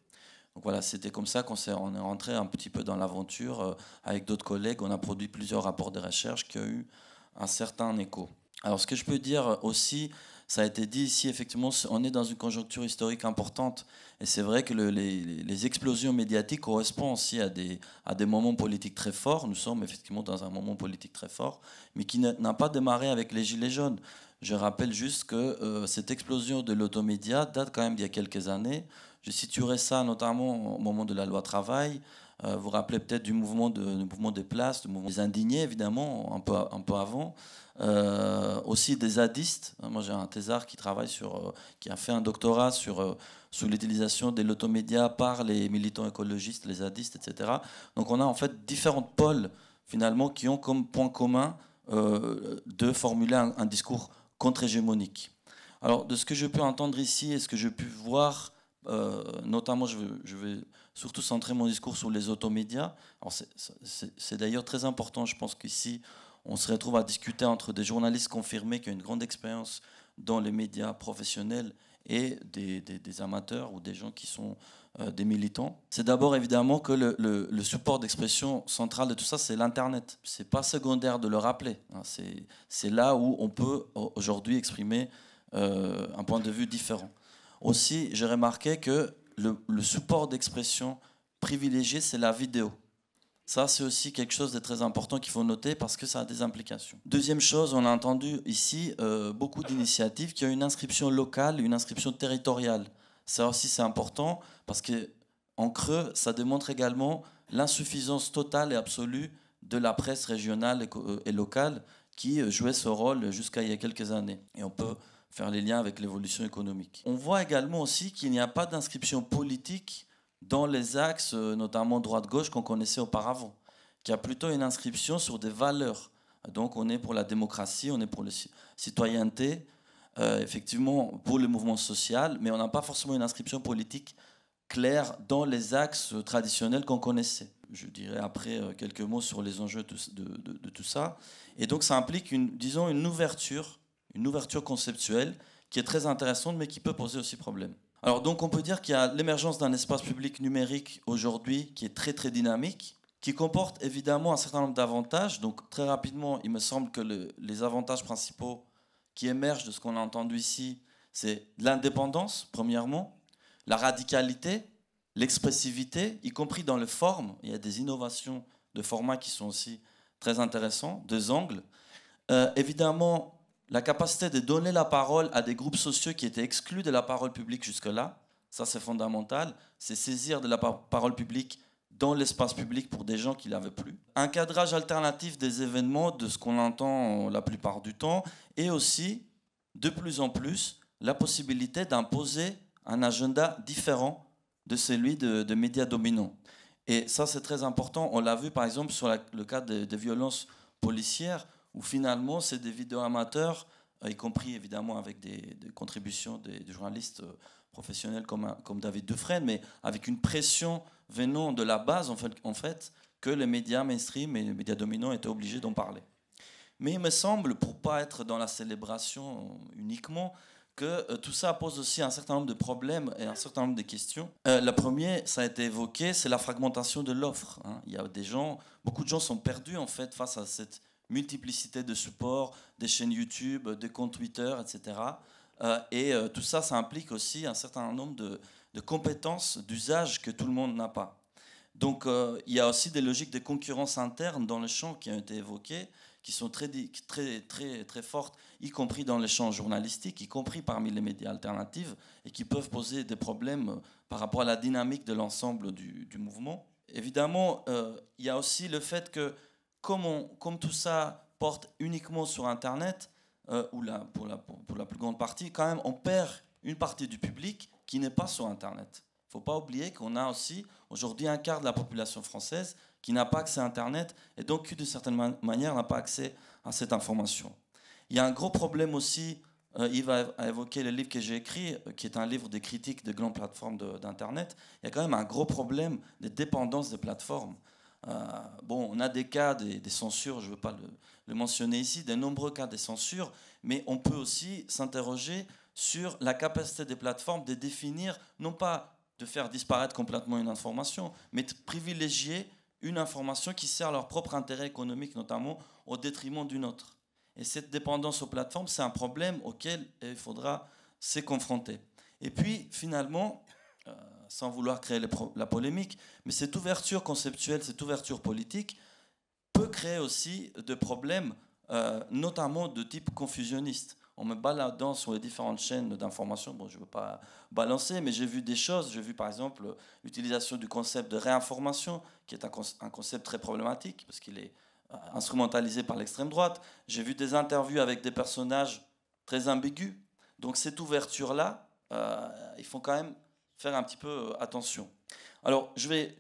Donc voilà, c'était comme ça qu'on est rentré un petit peu dans l'aventure. Euh, avec d'autres collègues, on a produit plusieurs rapports de recherche qui ont eu un certain écho. Alors, ce que je peux dire aussi, ça a été dit ici, effectivement, on est dans une conjoncture historique importante. Et c'est vrai que les, explosions médiatiques correspondent aussi à des, moments politiques très forts. Nous sommes effectivement dans un moment politique très fort, mais qui n'a pas démarré avec les Gilets jaunes. Je rappelle juste que euh, cette explosion de l'automédia date quand même d'il y a quelques années. Je situerai ça notamment au moment de la loi travail, vous euh, vous rappelez peut-être du mouvement, de, mouvement des places, du mouvement des indignés, évidemment, un peu, un peu avant. Euh, aussi des zadistes. Hein, moi, j'ai un thésard qui travaille sur, euh, qui a fait un doctorat sur, sur l'utilisation des lotomédias par les militants écologistes, les zadistes, etc. Donc, on a en fait différents pôles, finalement, qui ont comme point commun de formuler un, discours contre-hégémonique. Alors, de ce que je peux entendre ici et ce que je peux voir, notamment, je je vais surtout centrer mon discours sur les automédias. C'est d'ailleurs très important, je pense qu'ici, on se retrouve à discuter entre des journalistes confirmés qui ont une grande expérience dans les médias professionnels et des, amateurs ou des gens qui sont euh, des militants. C'est d'abord évidemment que le, support d'expression central de tout ça, c'est l'Internet. C'est pas secondaire de le rappeler. Hein. C'est là où on peut aujourd'hui exprimer euh, un point de vue différent. Aussi, j'ai remarqué que le, support d'expression privilégié, c'est la vidéo. Ça, c'est aussi quelque chose de très important qu'il faut noter parce que ça a des implications. Deuxième chose, on a entendu ici euh, beaucoup d'initiatives qui ont une inscription locale, une inscription territoriale. Ça aussi, c'est important parce que en creux, ça démontre également l'insuffisance totale et absolue de la presse régionale et, locale qui euh, jouait ce rôle jusqu'à il y a quelques années. Et on peut faire les liens avec l'évolution économique. On voit également aussi qu'il n'y a pas d'inscription politique dans les axes, euh, notamment droite-gauche, qu'on connaissait auparavant, qu'il y a plutôt une inscription sur des valeurs. Donc on est pour la démocratie, on est pour la citoyenneté, euh, effectivement pour le mouvement social, mais on n'a pas forcément une inscription politique claire dans les axes traditionnels qu'on connaissait. Je dirais après euh, quelques mots sur les enjeux de, tout ça. Et donc ça implique, une, disons, une ouverture une ouverture conceptuelle qui est très intéressante, mais qui peut poser aussi problème. Alors donc on peut dire qu'il y a l'émergence d'un espace public numérique aujourd'hui qui est très très dynamique, qui comporte évidemment un certain nombre d'avantages. Donc très rapidement, il me semble que les avantages principaux qui émergent de ce qu'on a entendu ici, c'est l'indépendance, premièrement, la radicalité, l'expressivité, y compris dans le forme. Il y a des innovations de format qui sont aussi très intéressantes, deux angles. Euh, évidemment, la capacité de donner la parole à des groupes sociaux qui étaient exclus de la parole publique jusque-là, ça c'est fondamental, c'est saisir de la parole publique dans l'espace public pour des gens qui l'avaient plus. Un cadrage alternatif des événements, de ce qu'on entend la plupart du temps, et aussi, de plus en plus, la possibilité d'imposer un agenda différent de celui de, médias dominants. Et ça, c'est très important. On l'a vu, par exemple, sur le cas des violences policières où finalement c'est des vidéos amateurs, euh, y compris évidemment avec des, contributions des, journalistes euh, professionnels comme, comme David Dufresne, mais avec une pression venant de la base en fait, en fait que les médias mainstream et les médias dominants étaient obligés d'en parler. Mais il me semble, pour pas être dans la célébration uniquement, que euh, tout ça pose aussi un certain nombre de problèmes et un certain nombre de questions. Le la première, ça a été évoqué, c'est la fragmentation de l'offre. Hein. Il y a des gens, beaucoup de gens sont perdus en fait face à cette multiplicité de supports, des chaînes YouTube, des comptes Twitter, etc. et euh, euh, tout ça, ça implique aussi un certain nombre de, compétences d'usage que tout le monde n'a pas. Donc euh, il y a aussi des logiques de concurrence interne dans le champ qui ont été évoquées, qui sont très, très, très, très fortes, y compris dans les champs journalistiques, y compris parmi les médias alternatifs, et qui peuvent poser des problèmes par rapport à la dynamique de l'ensemble du, du, mouvement. Évidemment, il y a aussi le fait que comme, tout ça porte uniquement sur Internet, euh, ou pour, la, plus grande partie, quand même, on perd une partie du public qui n'est pas sur Internet. Il ne faut pas oublier qu'on a aussi aujourd'hui un quart de la population française qui n'a pas accès à Internet et donc qui, d'une certaine manière, n'a pas accès à cette information. Il y a un gros problème aussi, euh, Yves a évoqué le livre que j'ai écrit, euh, qui est un livre des critiques des grandes plateformes d'Internet. Il y a quand même un gros problème de dépendance des plateformes. Euh, bon, on a des cas, des, des censures, je ne veux pas le, mentionner ici, des nombreux cas de censures, mais on peut aussi s'interroger sur la capacité des plateformes de définir, non pas de faire disparaître complètement une information, mais de privilégier une information qui sert à leur propre intérêt économique, notamment au détriment d'une autre. Et cette dépendance aux plateformes, c'est un problème auquel il faudra se confronter. Et puis, finalement, sans vouloir créer la polémique, mais cette ouverture conceptuelle, cette ouverture politique peut créer aussi des problèmes, euh, notamment de type confusionniste. on me baladant sur les différentes chaînes d'information, bon, je ne veux pas balancer, mais j'ai vu des choses. J'ai vu par exemple l'utilisation du concept de réinformation, qui est un, concept très problématique parce qu'il est euh, instrumentalisé par l'extrême droite. J'ai vu des interviews avec des personnages très ambigus. Donc cette ouverture-là, euh, il faut quand même faire un petit peu euh, attention. Alors, je vais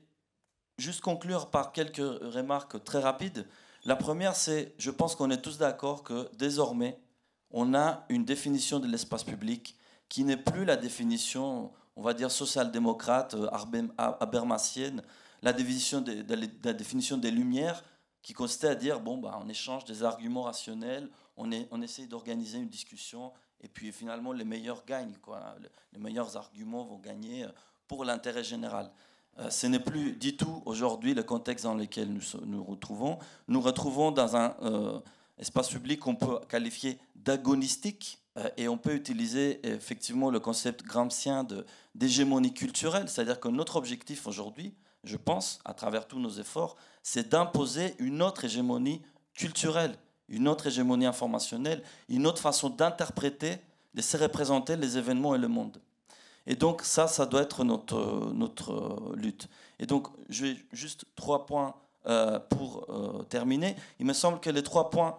juste conclure par quelques remarques très rapides. La première, c'est, je pense qu'on est tous d'accord que désormais, on a une définition de l'espace public qui n'est plus la définition, on va dire, social-démocrate, euh, habermasienne, la définition des, la définition des Lumières, qui consistait à dire, bon, bah, on échange des arguments rationnels, on, est, on essaye d'organiser une discussion et puis finalement, les meilleurs gagnent. Quoi. Les meilleurs arguments vont gagner euh, pour l'intérêt général. Euh, ce n'est plus du tout aujourd'hui le contexte dans lequel nous nous retrouvons. Nous nous retrouvons dans un euh, espace public qu'on peut qualifier d'agonistique et on peut utiliser effectivement le concept gramscien d'hégémonie culturelle, c'est-à-dire que notre objectif aujourd'hui, je pense, à travers tous nos efforts, c'est d'imposer une autre hégémonie culturelle une autre hégémonie informationnelle, une autre façon d'interpréter, de se représenter les événements et le monde. Et donc ça, ça doit être notre, notre euh, lutte. Et donc, j'ai juste trois points euh, pour euh, terminer. Il me semble que les trois points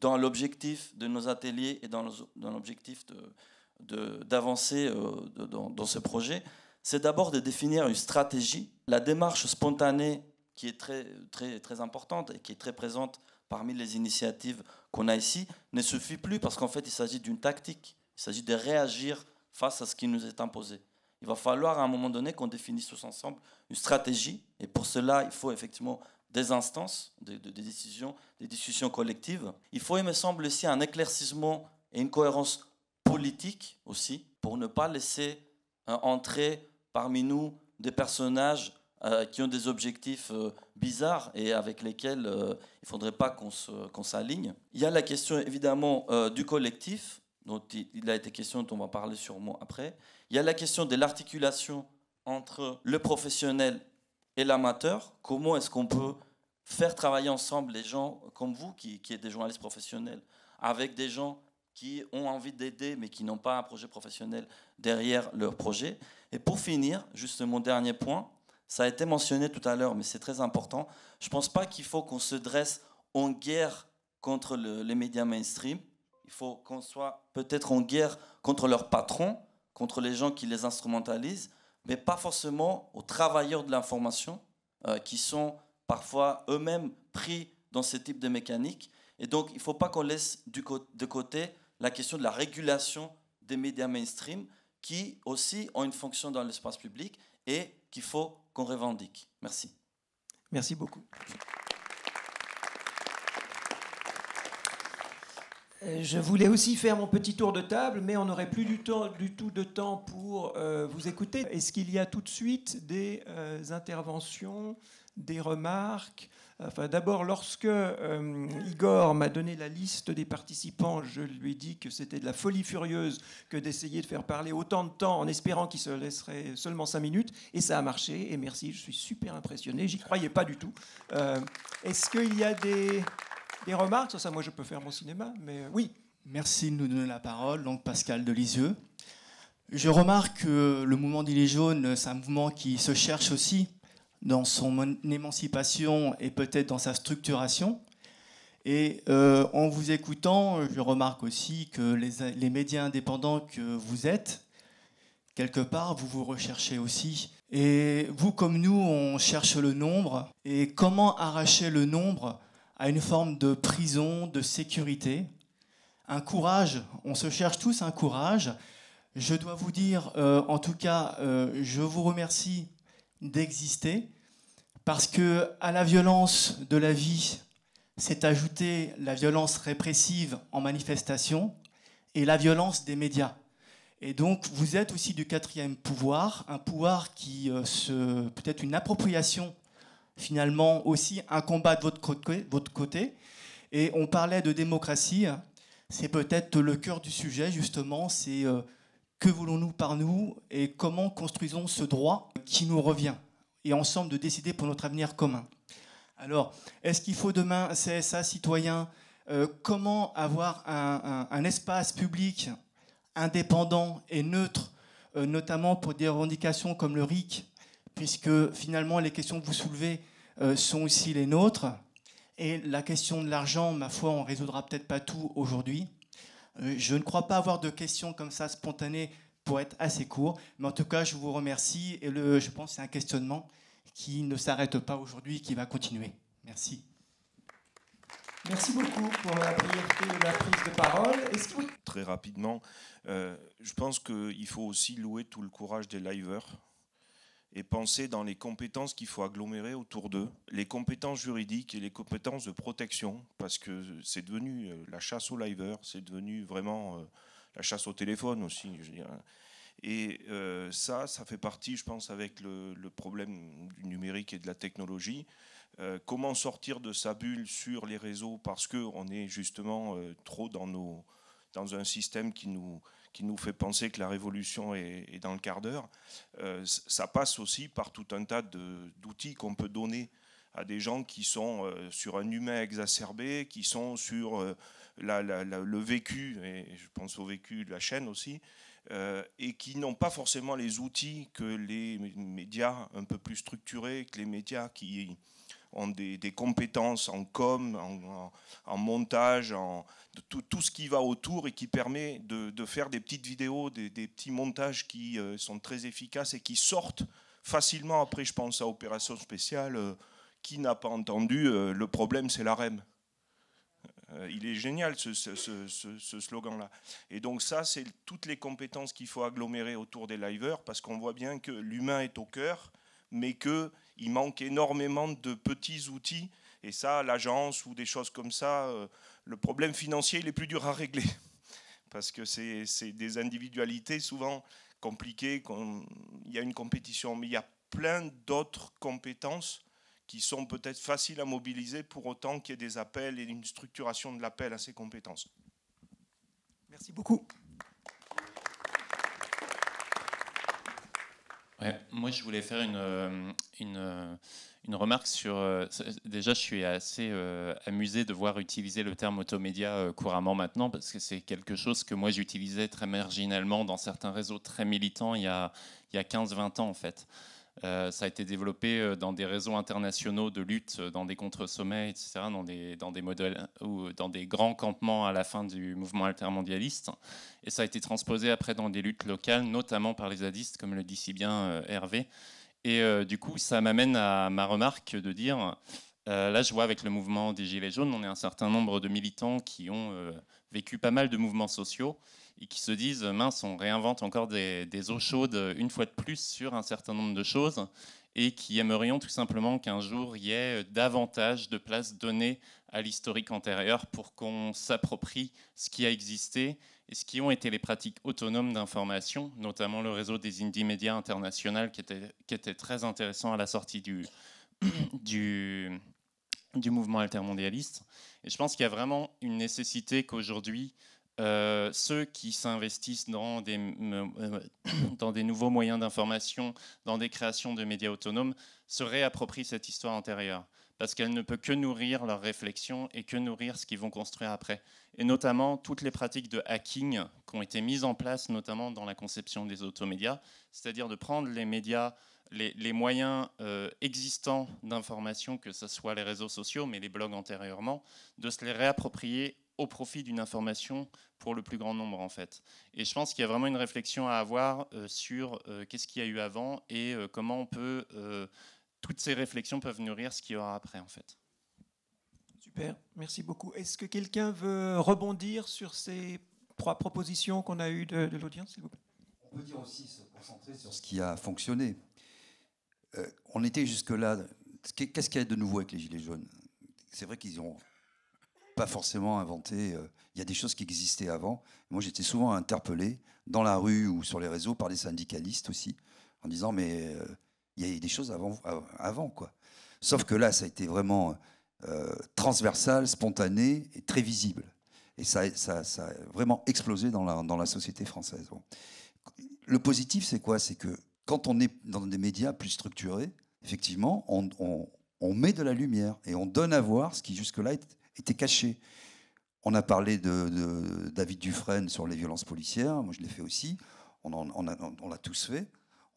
dans l'objectif de nos ateliers et dans l'objectif d'avancer dans, ce projet, c'est d'abord de définir une stratégie. La démarche spontanée qui est très, très, très importante et qui est très présente parmi les initiatives qu'on a ici ne suffit plus parce qu'en fait, il s'agit d'une tactique. Il s'agit de réagir face à ce qui nous est imposé. Il va falloir à un moment donné qu'on définisse tous ensemble une stratégie. Et pour cela, il faut effectivement des instances, des, décisions, des discussions collectives. Il faut, il me semble, aussi un éclaircissement et une cohérence politique aussi, pour ne pas laisser hein, entrer parmi nous des personnages euh, qui ont des objectifs euh, bizarres et avec lesquels euh, il ne faudrait pas qu'on s'aligne. il y a la question évidemment du collectif, dont il, a été question, dont on va parler sûrement après. Il y a la question de l'articulation entre le professionnel et l'amateur. Comment est-ce qu'on peut faire travailler ensemble les gens comme vous, qui, qui êtes des journalistes professionnels, avec des gens qui ont envie d'aider mais qui n'ont pas un projet professionnel derrière leur projet. Et pour finir, juste mon dernier point, ça a été mentionné tout à l'heure, mais c'est très important. Je ne pense pas qu'il faut qu'on se dresse en guerre contre les médias mainstream. Il faut qu'on soit peut-être en guerre contre leurs patrons, contre les gens qui les instrumentalisent, mais pas forcément aux travailleurs de l'information euh, qui sont parfois eux-mêmes pris dans ce type de mécanique. Et donc, il ne faut pas qu'on laisse du de côté la question de la régulation des médias mainstream qui aussi ont une fonction dans l'espace public et qu'il faut qu'on revendique. Merci. Merci beaucoup. Euh, je voulais aussi faire mon petit tour de table, mais on n'aurait plus du, temps, du, tout de temps pour euh, vous écouter. Est-ce qu'il y a tout de suite des euh, interventions, des remarques D'abord, lorsque euh, Igor m'a donné la liste des participants, je lui ai dit que c'était de la folie furieuse que d'essayer de faire parler autant de temps en espérant qu'il se laisserait seulement cinq minutes. Et ça a marché. Et merci, je suis super impressionné. J'y croyais pas du tout. Euh, est-ce qu'il y a des, remarques ça Moi, je peux faire mon cinéma, mais euh, oui. Merci de nous donner la parole. Donc, Pascal Delisieux. Je remarque que le mouvement des Gilets jaunes, c'est un mouvement qui se cherche aussi dans son émancipation et peut-être dans sa structuration. Et euh, en vous écoutant, je remarque aussi que les, les, médias indépendants que vous êtes, quelque part, vous vous recherchez aussi. Et vous, comme nous, on cherche le nombre. Et comment arracher le nombre à une forme de prison, de sécurité Un courage. On se cherche tous un courage. Je dois vous dire, euh, en tout cas, euh, je vous remercie d'exister, parce que à la violence de la vie s'est ajoutée la violence répressive en manifestation et la violence des médias. Et donc vous êtes aussi du quatrième pouvoir, un pouvoir qui euh, se peut-être une appropriation finalement aussi un combat de votre côté, votre côté. Et on parlait de démocratie, c'est peut-être le cœur du sujet justement, c'est euh, que voulons-nous par nous et comment construisons ce droit qui nous revient et ensemble de décider pour notre avenir commun Alors, est-ce qu'il faut demain CSA citoyen euh, Comment avoir un, espace public indépendant et neutre, euh, notamment pour des revendications comme le RIC, puisque finalement les questions que vous soulevez euh, sont aussi les nôtres. Et la question de l'argent, ma foi, on résoudra peut-être pas tout aujourd'hui. Euh, je ne crois pas avoir de questions comme ça spontanées pour être assez court. Mais en tout cas, je vous remercie. Et je pense que c'est un questionnement qui ne s'arrête pas aujourd'hui, qui va continuer. Merci. Merci beaucoup pour la priorité de la prise de parole. Très rapidement, euh, je pense qu'il faut aussi louer tout le courage des liveurs et penser dans les compétences qu'il faut agglomérer autour d'eux, les compétences juridiques et les compétences de protection, parce que c'est devenu euh, la chasse au liveur, c'est devenu vraiment euh, la chasse au téléphone aussi. Hein. Et euh, ça, ça fait partie, je pense, avec le, problème du numérique et de la technologie. comment sortir de sa bulle sur les réseaux parce qu'on est justement trop dans, nos, dans un système qui nous, qui nous fait penser que la révolution est, dans le quart d'heure, euh, ça passe aussi par tout un tas d'outils qu'on peut donner à des gens qui sont euh, sur un humain exacerbé, qui sont sur euh, le vécu, et je pense au vécu de la chaîne aussi, et qui n'ont pas forcément les outils que les médias un peu plus structurés, que les médias qui ont des, compétences en com, en, montage, en tout, ce qui va autour et qui permet de, faire des petites vidéos, des, petits montages qui euh, sont très efficaces et qui sortent facilement. Après, je pense à Opération Spéciale. Euh, qui n'a pas entendu euh, Le problème, c'est la REM il est génial ce, ce slogan-là. Et donc ça, c'est toutes les compétences qu'il faut agglomérer autour des liveurs, parce qu'on voit bien que l'humain est au cœur, mais que il manque énormément de petits outils. Et ça, l'agence ou des choses comme ça, euh, le problème financier, il est plus dur à régler. Parce que c'est des individualités souvent compliquées. Il y a une compétition, mais il y a plein d'autres compétences qui sont peut-être faciles à mobiliser pour autant qu'il y ait des appels et une structuration de l'appel à ces compétences. Merci beaucoup. moi, je voulais faire une, euh, euh, remarque sur... Euh, déjà, je suis assez amusé de voir utiliser le terme automédia couramment maintenant, parce que c'est quelque chose que moi, j'utilisais très marginalement dans certains réseaux très militants y a, il y a 15-20 ans, en fait. Euh, ça a été développé euh, dans des réseaux internationaux de lutte, euh, dans des contre-sommets, etc., dans des, dans des modèles ou dans des grands campements à la fin du mouvement altermondialiste. Et ça a été transposé après dans des luttes locales, notamment par les zadistes, comme le dit si bien Hervé. Et du coup, ça m'amène à ma remarque de dire, là je vois avec le mouvement des Gilets jaunes, on est un certain nombre de militants qui ont vécu pas mal de mouvements sociaux et qui se disent mince, on réinvente encore des, eaux chaudes une fois de plus sur un certain nombre de choses et qui aimerions tout simplement qu'un jour il y ait davantage de place donnée à l'historique antérieur pour qu'on s'approprie ce qui a existé et ce qui ont été les pratiques autonomes d'information, notamment le réseau des indie médias internationaux qui était, qui était très intéressant à la sortie du, du, du mouvement altermondialiste. Et je pense qu'il y a vraiment une nécessité qu'aujourd'hui euh, ceux qui s'investissent euh, dans des, nouveaux moyens d'information, dans des créations de médias autonomes, se réapproprient cette histoire antérieure, parce qu'elle ne peut que nourrir leurs réflexions et que nourrir ce qu'ils vont construire après. Et notamment toutes les pratiques de hacking qui ont été mises en place, notamment dans la conception des automédias, c'est-à-dire de prendre les médias les, moyens euh, existants d'information, que ce soit les réseaux sociaux, mais les blogs antérieurement, de se les réapproprier au profit d'une information pour le plus grand nombre en fait. Et je pense qu'il y a vraiment une réflexion à avoir euh, sur euh, qu'est-ce qu'il y a eu avant et euh, comment on peut toutes ces réflexions peuvent nourrir ce qu'il y aura après en fait. Super, merci beaucoup. Est-ce que quelqu'un veut rebondir sur ces trois propositions qu'on a eues de, de l'audience, s'il vous plaît On peut dire aussi se concentrer sur ce qui a fonctionné. on était jusque-là. Qu'est-ce qu'il y a de nouveau avec les Gilets jaunes C'est vrai qu'ils ont pas forcément inventé. Euh, il y a des choses qui existaient avant. Moi, j'étais souvent interpellé dans la rue ou sur les réseaux par des syndicalistes aussi, en disant mais euh, il y a des choses avant, avant quoi. Sauf que là, ça a été vraiment euh, transversal, spontané et très visible. Et ça, ça, ça a vraiment explosé dans la, dans la société française. Le positif, c'est quoi C'est que quand on est dans des médias plus structurés, effectivement, on, on, on, met de la lumière et on donne à voir ce qui jusque-là était caché. On a parlé de, David Dufresne sur les violences policières, moi je l'ai fait aussi, on, l'a tous fait,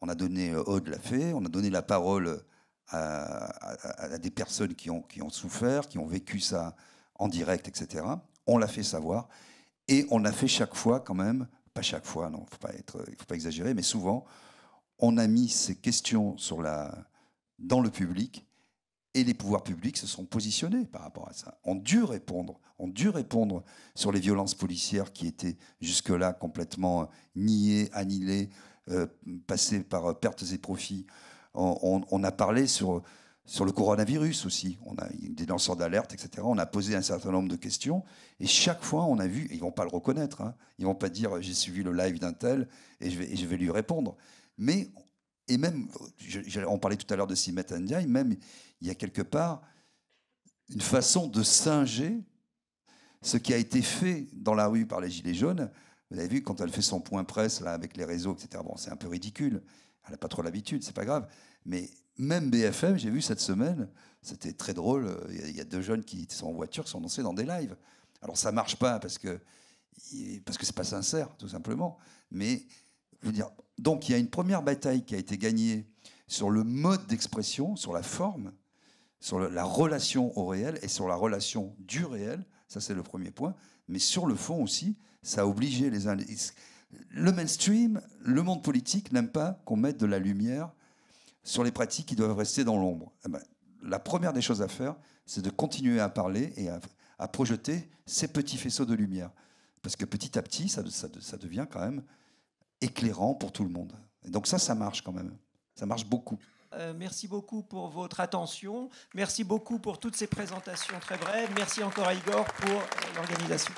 on a donné, euh, Aude l'a fait, on a donné la parole à, des personnes qui ont, souffert, qui ont vécu ça en direct, etc. On l'a fait savoir, et on l'a fait chaque fois quand même, pas chaque fois, non, faut pas faut pas exagérer, mais souvent, on a mis ces questions dans le public et les pouvoirs publics se sont positionnés par rapport à ça, On dû répondre, on dû répondre sur les violences policières qui étaient jusque-là complètement euh, niées, annihilées, euh, passées par euh, pertes et profits. On, a parlé sur, sur le coronavirus aussi, on a des lanceurs d'alerte, etc. On a posé un certain nombre de questions et chaque fois on a vu, ils vont pas le reconnaître, hein. ils hein, vont pas dire j'ai suivi le live d'un tel et je vais, et je vais lui répondre, mais et même, on parlait tout à l'heure de Simet Ndiaye, même il y a quelque part une façon de singer ce qui a été fait dans la rue par les Gilets jaunes. Vous avez vu, quand elle fait son point presse là, avec les réseaux, etc., bon, c'est un peu ridicule. Elle n'a pas trop l'habitude, c'est pas grave. Mais même BFM, j'ai vu cette semaine, c'était très drôle. Il y, a deux jeunes qui sont en voiture, qui sont lancés dans des lives. Alors ça marche pas parce que parce que c'est pas sincère, tout simplement. Mais je veux dire, donc il y a une première bataille qui a été gagnée sur le mode d'expression, sur la forme, sur la relation au réel et sur la relation du réel. Ça, c'est le premier point. Mais sur le fond aussi, ça a obligé les Le mainstream, le monde politique n'aime pas qu'on mette de la lumière sur les pratiques qui doivent rester dans l'ombre. Eh ben, la première des choses à faire, c'est de continuer à parler et à, projeter ces petits faisceaux de lumière. Parce que petit à petit, ça devient quand même éclairant pour tout le monde. donc ça, ça marche quand même. Ça marche beaucoup. Euh, merci beaucoup pour votre attention. Merci beaucoup pour toutes ces présentations très brèves. Merci encore à Igor pour euh, l'organisation.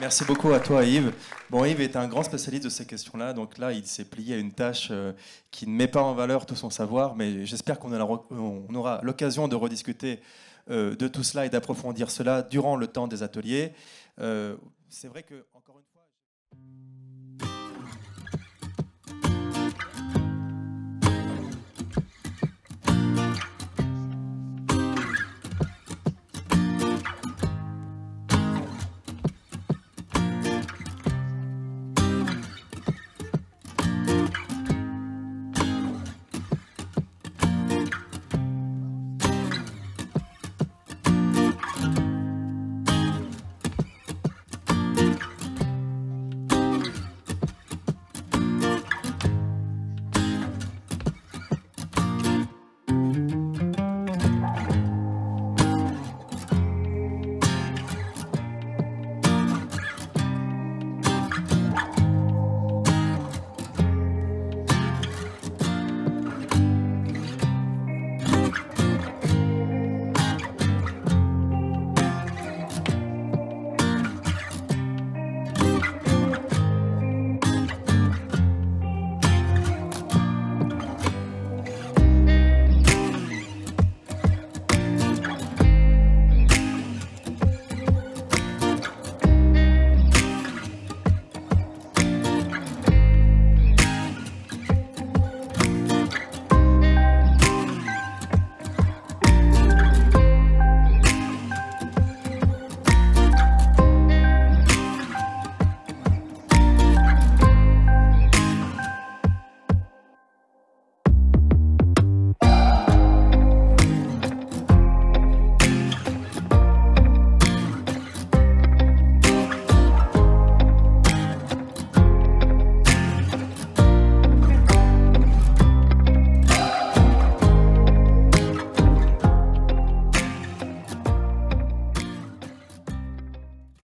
Merci beaucoup à toi, Yves. Bon, Yves est un grand spécialiste de ces questions-là, donc là, il s'est plié à une tâche euh, qui ne met pas en valeur tout son savoir, mais j'espère qu'on aura l'occasion de rediscuter de tout cela et d'approfondir cela durant le temps des ateliers. C'est vrai que.